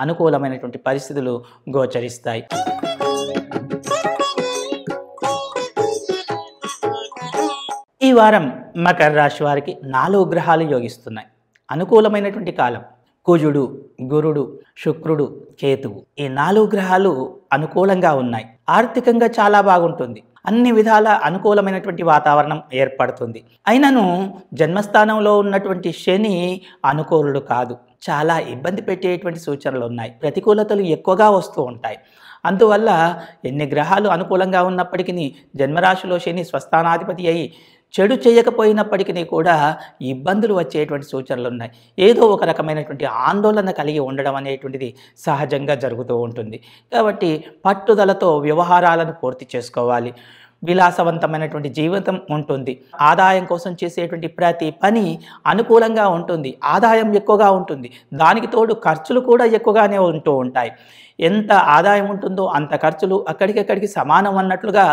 అనుకూలమైనటువంటి పరిస్థితులు గోచరిస్తాయి ఈ వారం మకర రాశి వారికి నాలుగు గ్రహాలు యోగిస్తున్నాయి అనుకూలమైనటువంటి కాలం కుజుడు గురుడు శుక్రుడు కేతువు ఈ నాలుగు గ్రహాలు అనుకూలంగా ఉన్నాయి ఆర్థికంగా చాలా బాగుంటుంది అన్ని విధాల అనుకూలమైనటువంటి వాతావరణం ఏర్పడుతుంది అయినను జన్మస్థానంలో ఉన్నటువంటి శని అనుకూలుడు కాదు చాలా ఇబ్బంది పెట్టేటువంటి సూచనలు ఉన్నాయి ప్రతికూలతలు ఎక్కువగా వస్తూ ఉంటాయి అందువల్ల ఎన్ని గ్రహాలు అనుకూలంగా ఉన్నప్పటికీ జన్మరాశిలో శని స్వస్థానాధిపతి అయి చెడు చేయకపోయినప్పటికీ కూడా ఇబ్బందులు వచ్చేటువంటి సూచనలు ఉన్నాయి ఏదో ఒక రకమైనటువంటి ఆందోళన కలిగి ఉండడం అనేటువంటిది సహజంగా జరుగుతూ ఉంటుంది కాబట్టి పట్టుదలతో వ్యవహారాలను పూర్తి చేసుకోవాలి విలాసవంతమైనటువంటి జీవితం ఉంటుంది ఆదాయం కోసం చేసేటువంటి ప్రతి పని అనుకూలంగా ఉంటుంది ఆదాయం ఎక్కువగా ఉంటుంది దానికి తోడు ఖర్చులు కూడా ఎక్కువగానే ఉంటూ ఉంటాయి ఎంత ఆదాయం ఉంటుందో అంత ఖర్చులు అక్కడికక్కడికి సమానం అన్నట్లుగా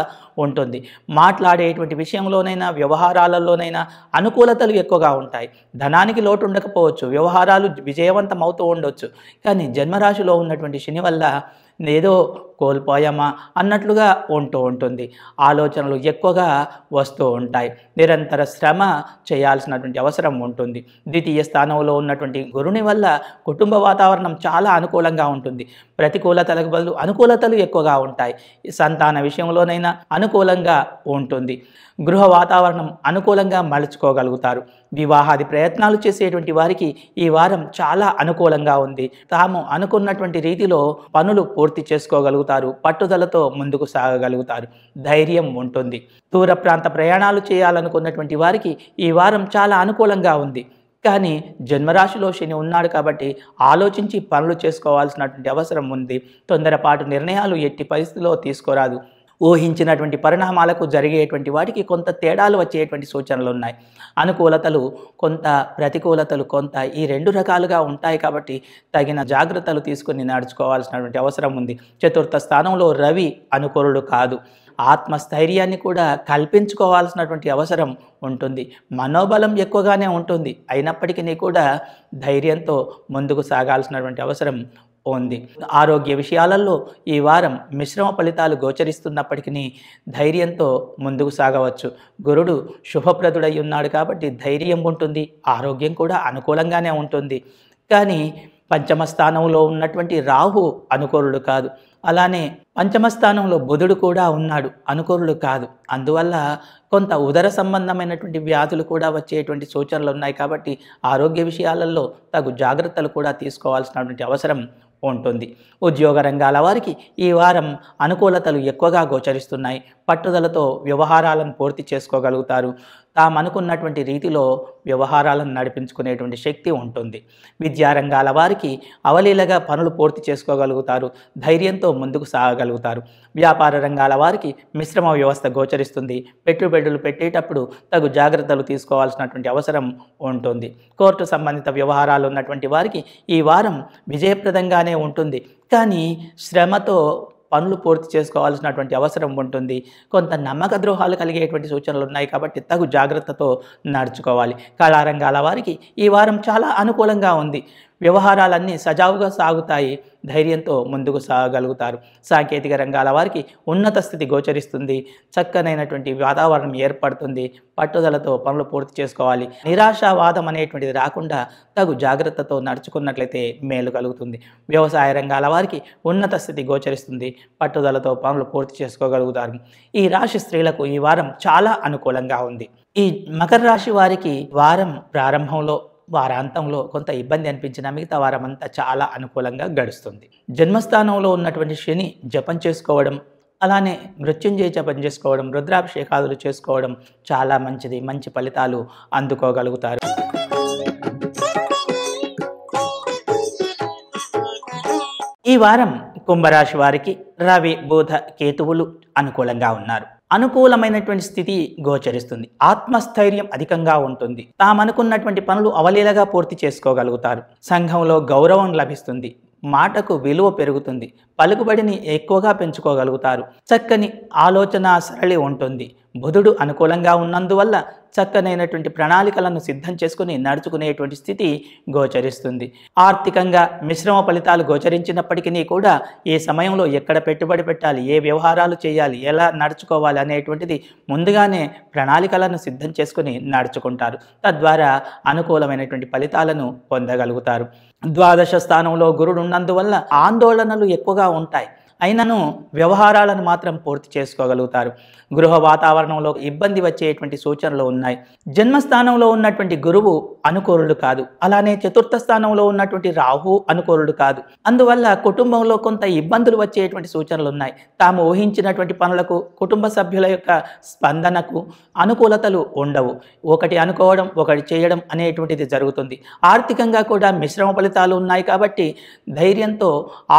ఉంటుంది మాట్లాడేటువంటి విషయంలోనైనా వ్యవహారాలలోనైనా అనుకూలతలు ఎక్కువగా ఉంటాయి ధనానికి లోటు ఉండకపోవచ్చు వ్యవహారాలు విజయవంతం అవుతూ ఉండొచ్చు కానీ జన్మరాశిలో ఉన్నటువంటి శని వల్ల ఏదో కోల్పోయామా అన్నట్లుగా ఉంటూ ఉంటుంది ఆలోచనలు ఎక్కువగా వస్తూ ఉంటాయి నిరంతర శ్రమ చేయాల్సినటువంటి అవసరం ఉంటుంది ద్వితీయ స్థానంలో ఉన్నటువంటి గురుని వల్ల కుటుంబ వాతావరణం చాలా అనుకూలంగా ఉంటుంది ప్రతికూలతలకు బదులు అనుకూలతలు ఎక్కువగా ఉంటాయి సంతాన విషయంలోనైనా అనుకూలంగా ఉంటుంది గృహ వాతావరణం అనుకూలంగా మలుచుకోగలుగుతారు వివాహాది ప్రయత్నాలు చేసేటువంటి వారికి ఈ వారం చాలా అనుకూలంగా ఉంది తాము అనుకున్నటువంటి రీతిలో పనులు పూర్తి చేసుకోగలుగుతారు అవుతారు పట్టుదలతో ముందుకు సాగగలుగుతారు ధైర్యం ఉంటుంది దూర ప్రాంత ప్రయాణాలు చేయాలనుకున్నటువంటి వారికి ఈ వారం చాలా అనుకూలంగా ఉంది కానీ జన్మరాశిలో శని ఉన్నాడు కాబట్టి ఆలోచించి పనులు చేసుకోవాల్సినటువంటి అవసరం ఉంది తొందరపాటు నిర్ణయాలు ఎట్టి పరిస్థితిలో తీసుకోరాదు ఊహించినటువంటి పరిణామాలకు జరిగేటువంటి వాటికి కొంత తేడాలు వచ్చేటువంటి సూచనలు ఉన్నాయి అనుకూలతలు కొంత ప్రతికూలతలు కొంత ఈ రెండు రకాలుగా ఉంటాయి కాబట్టి తగిన జాగ్రత్తలు తీసుకుని నడుచుకోవాల్సినటువంటి అవసరం ఉంది చతుర్థ స్థానంలో రవి అనుకూలుడు కాదు ఆత్మస్థైర్యాన్ని కూడా కల్పించుకోవాల్సినటువంటి అవసరం ఉంటుంది మనోబలం ఎక్కువగానే ఉంటుంది అయినప్పటికీ కూడా ధైర్యంతో ముందుకు సాగాల్సినటువంటి అవసరం ఉంది ఆరోగ్య విషయాలలో ఈ వారం మిశ్రమ ఫలితాలు గోచరిస్తున్నప్పటికీ ధైర్యంతో ముందుకు సాగవచ్చు గురుడు శుభప్రదుడై ఉన్నాడు కాబట్టి ధైర్యం ఉంటుంది ఆరోగ్యం కూడా అనుకూలంగానే ఉంటుంది కానీ పంచమ స్థానంలో ఉన్నటువంటి రాహు అనుకూలుడు కాదు అలానే పంచమ స్థానంలో బుధుడు కూడా ఉన్నాడు అనుకూలుడు కాదు అందువల్ల కొంత ఉదర సంబంధమైనటువంటి వ్యాధులు కూడా వచ్చేటువంటి సూచనలు ఉన్నాయి కాబట్టి ఆరోగ్య విషయాలలో తగు జాగ్రత్తలు కూడా తీసుకోవాల్సినటువంటి అవసరం ఉంటుంది ఉద్యోగ రంగాల వారికి ఈ వారం అనుకూలతలు ఎక్కువగా గోచరిస్తున్నాయి పట్టుదలతో వ్యవహారాలను పూర్తి చేసుకోగలుగుతారు తాము అనుకున్నటువంటి రీతిలో వ్యవహారాలను నడిపించుకునేటువంటి శక్తి ఉంటుంది విద్యారంగాల వారికి అవలీలగా పనులు పూర్తి చేసుకోగలుగుతారు ధైర్యంతో ముందుకు సాగగలుగుతారు వ్యాపార రంగాల వారికి మిశ్రమ వ్యవస్థ గోచరిస్తుంది పెట్టుబడులు పెట్టేటప్పుడు తగు జాగ్రత్తలు తీసుకోవాల్సినటువంటి అవసరం ఉంటుంది కోర్టు సంబంధిత వ్యవహారాలు ఉన్నటువంటి వారికి ఈ వారం విజయప్రదంగానే ఉంటుంది కానీ శ్రమతో పనులు పూర్తి చేసుకోవాల్సినటువంటి అవసరం ఉంటుంది కొంత నమ్మక ద్రోహాలు కలిగేటువంటి సూచనలు ఉన్నాయి కాబట్టి తగు జాగ్రత్తతో నడుచుకోవాలి కళారంగాల వారికి ఈ వారం చాలా అనుకూలంగా ఉంది వ్యవహారాలన్నీ సజావుగా సాగుతాయి ధైర్యంతో ముందుకు సాగగలుగుతారు సాంకేతిక రంగాల వారికి ఉన్నత స్థితి గోచరిస్తుంది చక్కనైనటువంటి వాతావరణం ఏర్పడుతుంది పట్టుదలతో పనులు పూర్తి చేసుకోవాలి నిరాశావాదం అనేటువంటిది రాకుండా తగు జాగ్రత్తతో నడుచుకున్నట్లయితే మేలు కలుగుతుంది వ్యవసాయ రంగాల వారికి ఉన్నత స్థితి గోచరిస్తుంది పట్టుదలతో పనులు పూర్తి చేసుకోగలుగుతారు ఈ రాశి స్త్రీలకు ఈ వారం చాలా అనుకూలంగా ఉంది ఈ మకర రాశి వారికి వారం ప్రారంభంలో వారాంతంలో కొంత ఇబ్బంది అనిపించిన మిగతా వారం అంతా చాలా అనుకూలంగా గడుస్తుంది జన్మస్థానంలో ఉన్నటువంటి శని జపం చేసుకోవడం అలానే మృత్యుంజయ జపం చేసుకోవడం రుద్రాభిషేకాదులు చేసుకోవడం చాలా మంచిది మంచి ఫలితాలు అందుకోగలుగుతారు ఈ వారం కుంభరాశి వారికి రవి బుధ కేతువులు అనుకూలంగా ఉన్నారు అనుకూలమైనటువంటి స్థితి గోచరిస్తుంది ఆత్మస్థైర్యం అధికంగా ఉంటుంది తామనుకున్నటువంటి పనులు అవలీలగా పూర్తి చేసుకోగలుగుతారు సంఘంలో గౌరవం లభిస్తుంది మాటకు విలువ పెరుగుతుంది పలుకుబడిని ఎక్కువగా పెంచుకోగలుగుతారు చక్కని ఆలోచన సరళి ఉంటుంది బుధుడు అనుకూలంగా ఉన్నందువల్ల చక్కనైనటువంటి ప్రణాళికలను సిద్ధం చేసుకుని నడుచుకునేటువంటి స్థితి గోచరిస్తుంది ఆర్థికంగా మిశ్రమ ఫలితాలు గోచరించినప్పటికీ కూడా ఏ సమయంలో ఎక్కడ పెట్టుబడి పెట్టాలి ఏ వ్యవహారాలు చేయాలి ఎలా నడుచుకోవాలి అనేటువంటిది ముందుగానే ప్రణాళికలను సిద్ధం చేసుకుని నడుచుకుంటారు తద్వారా అనుకూలమైనటువంటి ఫలితాలను పొందగలుగుతారు ద్వాదశ స్థానంలో గురుడు ఉన్నందువల్ల ఆందోళనలు ఎక్కువగా ఉంటాయి అయినను వ్యవహారాలను మాత్రం పూర్తి చేసుకోగలుగుతారు గృహ వాతావరణంలో ఇబ్బంది వచ్చేటువంటి సూచనలు ఉన్నాయి జన్మస్థానంలో ఉన్నటువంటి గురువు అనుకూలుడు కాదు అలానే చతుర్థ స్థానంలో ఉన్నటువంటి రాహు అనుకూలుడు కాదు అందువల్ల కుటుంబంలో కొంత ఇబ్బందులు వచ్చేటువంటి సూచనలు ఉన్నాయి తాము ఊహించినటువంటి పనులకు కుటుంబ సభ్యుల యొక్క స్పందనకు అనుకూలతలు ఉండవు ఒకటి అనుకోవడం ఒకటి చేయడం అనేటువంటిది జరుగుతుంది ఆర్థికంగా కూడా మిశ్రమ ఫలితాలు ఉన్నాయి కాబట్టి ధైర్యంతో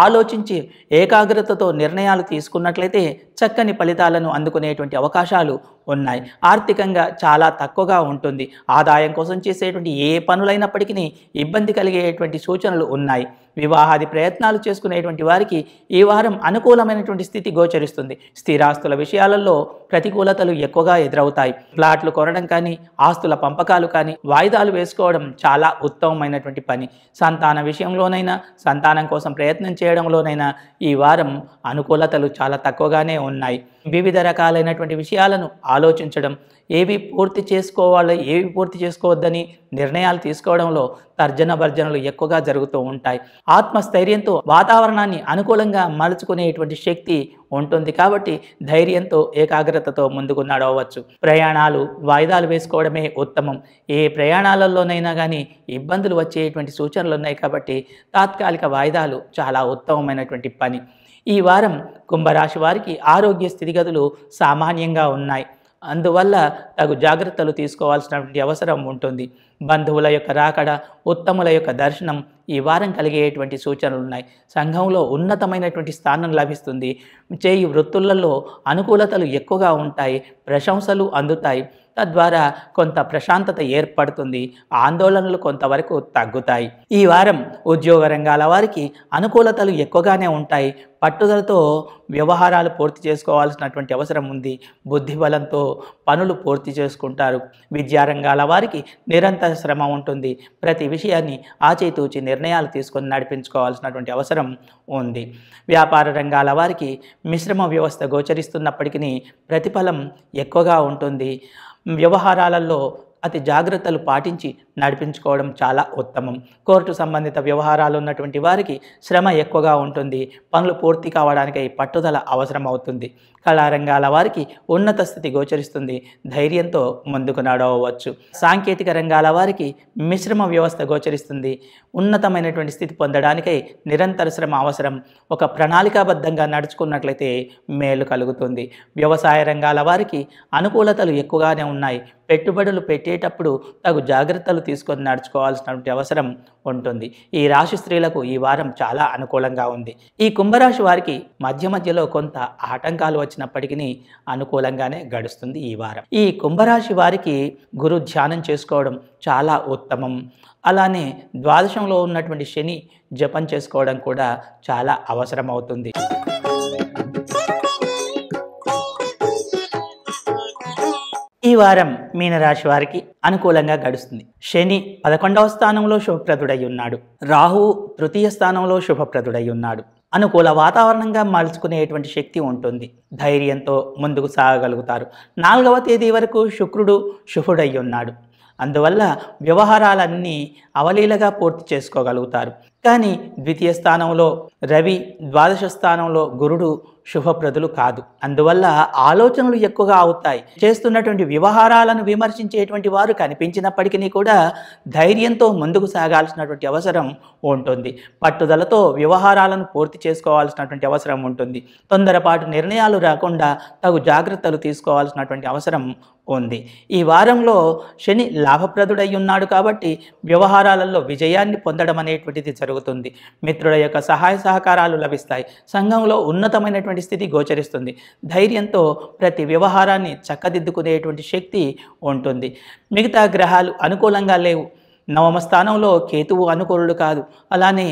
ఆలోచించి ఏకాగ్రత జాగ్రత్తతో నిర్ణయాలు తీసుకున్నట్లయితే చక్కని ఫలితాలను అందుకునేటువంటి అవకాశాలు ఉన్నాయి ఆర్థికంగా చాలా తక్కువగా ఉంటుంది ఆదాయం కోసం చేసేటువంటి ఏ పనులైనప్పటికీ ఇబ్బంది కలిగేటువంటి సూచనలు ఉన్నాయి వివాహాది ప్రయత్నాలు చేసుకునేటువంటి వారికి ఈ వారం అనుకూలమైనటువంటి స్థితి గోచరిస్తుంది స్థిరాస్తుల విషయాలలో ప్రతికూలతలు ఎక్కువగా ఎదురవుతాయి ప్లాట్లు కొనడం కానీ ఆస్తుల పంపకాలు కానీ వాయిదాలు వేసుకోవడం చాలా ఉత్తమమైనటువంటి పని సంతాన విషయంలోనైనా సంతానం కోసం ప్రయత్నం చేయడంలోనైనా ఈ వారం అనుకూలతలు చాలా తక్కువగానే ఉన్నాయి వివిధ రకాలైనటువంటి విషయాలను ఆలోచించడం ఏవి పూర్తి చేసుకోవాలి ఏవి పూర్తి చేసుకోవద్దని నిర్ణయాలు తీసుకోవడంలో తర్జన భర్జనలు ఎక్కువగా జరుగుతూ ఉంటాయి ఆత్మస్థైర్యంతో వాతావరణాన్ని అనుకూలంగా మలుచుకునేటువంటి శక్తి ఉంటుంది కాబట్టి ధైర్యంతో ఏకాగ్రతతో ముందుకు నడవచ్చు ప్రయాణాలు వాయిదాలు వేసుకోవడమే ఉత్తమం ఏ ప్రయాణాలలోనైనా కానీ ఇబ్బందులు వచ్చేటువంటి సూచనలు ఉన్నాయి కాబట్టి తాత్కాలిక వాయిదాలు చాలా ఉత్తమమైనటువంటి పని ఈ వారం కుంభరాశి వారికి ఆరోగ్య స్థితిగతులు సామాన్యంగా ఉన్నాయి అందువల్ల తగు జాగ్రత్తలు తీసుకోవాల్సినటువంటి అవసరం ఉంటుంది బంధువుల యొక్క రాకడ ఉత్తముల యొక్క దర్శనం ఈ వారం కలిగేటువంటి సూచనలు ఉన్నాయి సంఘంలో ఉన్నతమైనటువంటి స్థానం లభిస్తుంది చేయి వృత్తులలో అనుకూలతలు ఎక్కువగా ఉంటాయి ప్రశంసలు అందుతాయి తద్వారా కొంత ప్రశాంతత ఏర్పడుతుంది ఆందోళనలు కొంతవరకు తగ్గుతాయి ఈ వారం ఉద్యోగ రంగాల వారికి అనుకూలతలు ఎక్కువగానే ఉంటాయి పట్టుదలతో వ్యవహారాలు పూర్తి చేసుకోవాల్సినటువంటి అవసరం ఉంది బుద్ధిబలంతో పనులు పూర్తి చేసుకుంటారు విద్యారంగాల వారికి నిరంతర శ్రమ ఉంటుంది ప్రతి విషయాన్ని ఆచితూచి నిర్ణయాలు తీసుకొని నడిపించుకోవాల్సినటువంటి అవసరం ఉంది వ్యాపార రంగాల వారికి మిశ్రమ వ్యవస్థ గోచరిస్తున్నప్పటికీ ప్రతిఫలం ఎక్కువగా ఉంటుంది వ్యవహారాలలో అతి జాగ్రత్తలు పాటించి నడిపించుకోవడం చాలా ఉత్తమం కోర్టు సంబంధిత వ్యవహారాలు ఉన్నటువంటి వారికి శ్రమ ఎక్కువగా ఉంటుంది పనులు పూర్తి కావడానికి పట్టుదల అవసరం అవుతుంది కళారంగాల వారికి ఉన్నత స్థితి గోచరిస్తుంది ధైర్యంతో ముందుకు నడవవచ్చు సాంకేతిక రంగాల వారికి మిశ్రమ వ్యవస్థ గోచరిస్తుంది ఉన్నతమైనటువంటి స్థితి పొందడానికై నిరంతర శ్రమ అవసరం ఒక ప్రణాళికాబద్ధంగా నడుచుకున్నట్లయితే మేలు కలుగుతుంది వ్యవసాయ రంగాల వారికి అనుకూలతలు ఎక్కువగానే ఉన్నాయి పెట్టుబడులు పెట్టేటప్పుడు తగు జాగ్రత్తలు జాగ్రత్తలు తీసుకొని నడుచుకోవాల్సినటువంటి అవసరం ఉంటుంది ఈ రాశి స్త్రీలకు ఈ వారం చాలా అనుకూలంగా ఉంది ఈ కుంభరాశి వారికి మధ్య మధ్యలో కొంత ఆటంకాలు వచ్చినప్పటికీ అనుకూలంగానే గడుస్తుంది ఈ వారం ఈ కుంభరాశి వారికి గురు ధ్యానం చేసుకోవడం చాలా ఉత్తమం అలానే ద్వాదశంలో ఉన్నటువంటి శని జపం చేసుకోవడం కూడా చాలా అవసరం అవుతుంది ఈ వారం మీనరాశి వారికి అనుకూలంగా గడుస్తుంది శని పదకొండవ స్థానంలో శుభప్రదుడై ఉన్నాడు రాహు తృతీయ స్థానంలో శుభప్రదుడై ఉన్నాడు అనుకూల వాతావరణంగా మలుచుకునేటువంటి శక్తి ఉంటుంది ధైర్యంతో ముందుకు సాగగలుగుతారు నాలుగవ తేదీ వరకు శుక్రుడు శుభుడై ఉన్నాడు అందువల్ల వ్యవహారాలన్నీ అవలీలగా పూర్తి చేసుకోగలుగుతారు కానీ ద్వితీయ స్థానంలో రవి ద్వాదశ స్థానంలో గురుడు శుభప్రదులు కాదు అందువల్ల ఆలోచనలు ఎక్కువగా అవుతాయి చేస్తున్నటువంటి వ్యవహారాలను విమర్శించేటువంటి వారు కనిపించినప్పటికీ కూడా ధైర్యంతో ముందుకు సాగాల్సినటువంటి అవసరం ఉంటుంది పట్టుదలతో వ్యవహారాలను పూర్తి చేసుకోవాల్సినటువంటి అవసరం ఉంటుంది తొందరపాటు నిర్ణయాలు రాకుండా తగు జాగ్రత్తలు తీసుకోవాల్సినటువంటి అవసరం ఉంది ఈ వారంలో శని లాభప్రదుడై ఉన్నాడు కాబట్టి వ్యవహారాలలో విజయాన్ని పొందడం అనేటువంటిది జరుగుతుంది మిత్రుల యొక్క సహాయ సహకారాలు లభిస్తాయి సంఘంలో ఉన్నతమైనటువంటి స్థితి గోచరిస్తుంది ధైర్యంతో ప్రతి వ్యవహారాన్ని చక్కదిద్దుకునేటువంటి శక్తి ఉంటుంది మిగతా గ్రహాలు అనుకూలంగా లేవు నవమ స్థానంలో కేతువు అనుకూలుడు కాదు అలానే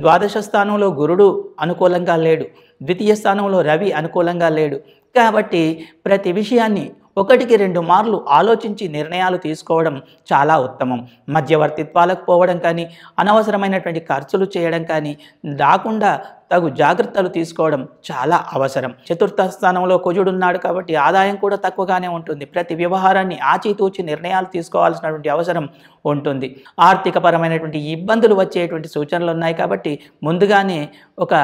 ద్వాదశ స్థానంలో గురుడు అనుకూలంగా లేడు ద్వితీయ స్థానంలో రవి అనుకూలంగా లేడు కాబట్టి ప్రతి విషయాన్ని ఒకటికి రెండు మార్లు ఆలోచించి నిర్ణయాలు తీసుకోవడం చాలా ఉత్తమం మధ్యవర్తిత్వాలకు పోవడం కానీ అనవసరమైనటువంటి ఖర్చులు చేయడం కానీ రాకుండా తగు జాగ్రత్తలు తీసుకోవడం చాలా అవసరం చతుర్థ స్థానంలో ఉన్నాడు కాబట్టి ఆదాయం కూడా తక్కువగానే ఉంటుంది ప్రతి వ్యవహారాన్ని ఆచితూచి నిర్ణయాలు తీసుకోవాల్సినటువంటి అవసరం ఉంటుంది ఆర్థికపరమైనటువంటి ఇబ్బందులు వచ్చేటువంటి సూచనలు ఉన్నాయి కాబట్టి ముందుగానే ఒక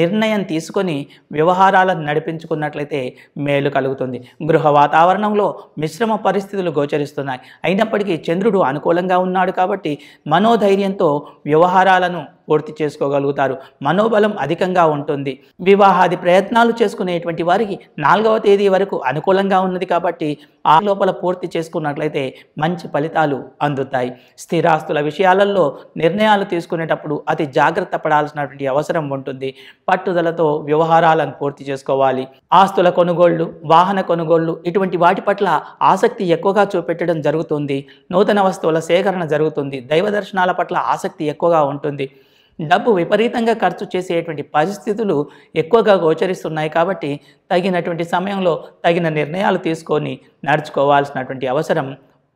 నిర్ణయం తీసుకొని వ్యవహారాలను నడిపించుకున్నట్లయితే మేలు కలుగుతుంది గృహ వాతావరణంలో మిశ్రమ పరిస్థితులు గోచరిస్తున్నాయి అయినప్పటికీ చంద్రుడు అనుకూలంగా ఉన్నాడు కాబట్టి మనోధైర్యంతో వ్యవహారాలను పూర్తి చేసుకోగలుగుతారు మనోబలం అధికంగా ఉంటుంది వివాహాది ప్రయత్నాలు చేసుకునేటువంటి వారికి నాలుగవ తేదీ వరకు అనుకూలంగా ఉన్నది కాబట్టి ఆ లోపల పూర్తి చేసుకున్నట్లయితే మంచి ఫలితాలు అందుతాయి స్థిరాస్తుల విషయాలలో నిర్ణయాలు తీసుకునేటప్పుడు అతి జాగ్రత్త పడాల్సినటువంటి అవసరం ఉంటుంది పట్టుదలతో వ్యవహారాలను పూర్తి చేసుకోవాలి ఆస్తుల కొనుగోళ్లు వాహన కొనుగోళ్లు ఇటువంటి వాటి పట్ల ఆసక్తి ఎక్కువగా చూపెట్టడం జరుగుతుంది నూతన వస్తువుల సేకరణ జరుగుతుంది దైవ దర్శనాల పట్ల ఆసక్తి ఎక్కువగా ఉంటుంది డబ్బు విపరీతంగా ఖర్చు చేసేటువంటి పరిస్థితులు ఎక్కువగా గోచరిస్తున్నాయి కాబట్టి తగినటువంటి సమయంలో తగిన నిర్ణయాలు తీసుకొని నడుచుకోవాల్సినటువంటి అవసరం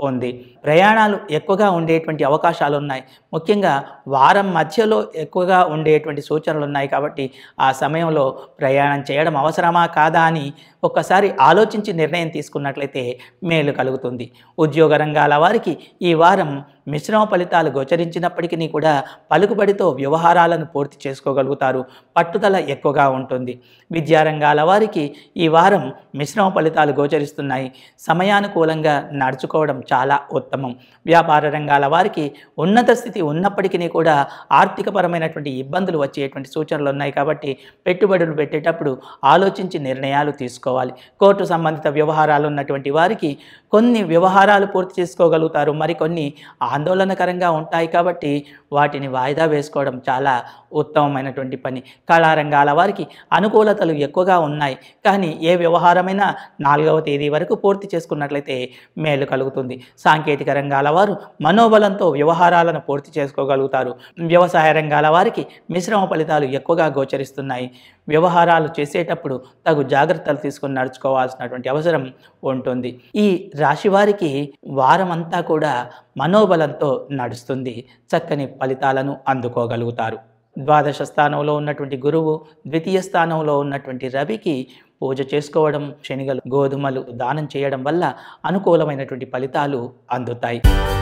ఉంది ప్రయాణాలు ఎక్కువగా ఉండేటువంటి అవకాశాలు ఉన్నాయి ముఖ్యంగా వారం మధ్యలో ఎక్కువగా ఉండేటువంటి సూచనలు ఉన్నాయి కాబట్టి ఆ సమయంలో ప్రయాణం చేయడం అవసరమా కాదా అని ఒక్కసారి ఆలోచించి నిర్ణయం తీసుకున్నట్లయితే మేలు కలుగుతుంది ఉద్యోగ రంగాల వారికి ఈ వారం మిశ్రమ ఫలితాలు గోచరించినప్పటికీ కూడా పలుకుబడితో వ్యవహారాలను పూర్తి చేసుకోగలుగుతారు పట్టుదల ఎక్కువగా ఉంటుంది విద్యారంగాల వారికి ఈ వారం మిశ్రమ ఫలితాలు గోచరిస్తున్నాయి సమయానుకూలంగా నడుచుకోవడం చాలా ఉత్తమం వ్యాపార రంగాల వారికి ఉన్నత స్థితి ఉన్నప్పటికీ కూడా ఆర్థికపరమైనటువంటి ఇబ్బందులు వచ్చేటువంటి సూచనలు ఉన్నాయి కాబట్టి పెట్టుబడులు పెట్టేటప్పుడు ఆలోచించి నిర్ణయాలు తీసుకోవాలి కోర్టు సంబంధిత వ్యవహారాలు ఉన్నటువంటి వారికి కొన్ని వ్యవహారాలు పూర్తి చేసుకోగలుగుతారు మరికొన్ని ఆందోళనకరంగా ఉంటాయి కాబట్టి వాటిని వాయిదా వేసుకోవడం చాలా ఉత్తమమైనటువంటి పని కళారంగాల వారికి అనుకూలతలు ఎక్కువగా ఉన్నాయి కానీ ఏ వ్యవహారమైనా నాలుగవ తేదీ వరకు పూర్తి చేసుకున్నట్లయితే మేలు కలుగుతుంది సాంకేతిక రంగాల వారు మనోబలంతో వ్యవహారాలను పూర్తి చేసుకోగలుగుతారు వ్యవసాయ రంగాల వారికి మిశ్రమ ఫలితాలు ఎక్కువగా గోచరిస్తున్నాయి వ్యవహారాలు చేసేటప్పుడు తగు జాగ్రత్తలు తీసుకుని నడుచుకోవాల్సినటువంటి అవసరం ఉంటుంది ఈ రాశివారికి వారమంతా కూడా మనోబలంతో నడుస్తుంది చక్కని ఫలితాలను అందుకోగలుగుతారు ద్వాదశ స్థానంలో ఉన్నటువంటి గురువు ద్వితీయ స్థానంలో ఉన్నటువంటి రవికి పూజ చేసుకోవడం శనిగలు గోధుమలు దానం చేయడం వల్ల అనుకూలమైనటువంటి ఫలితాలు అందుతాయి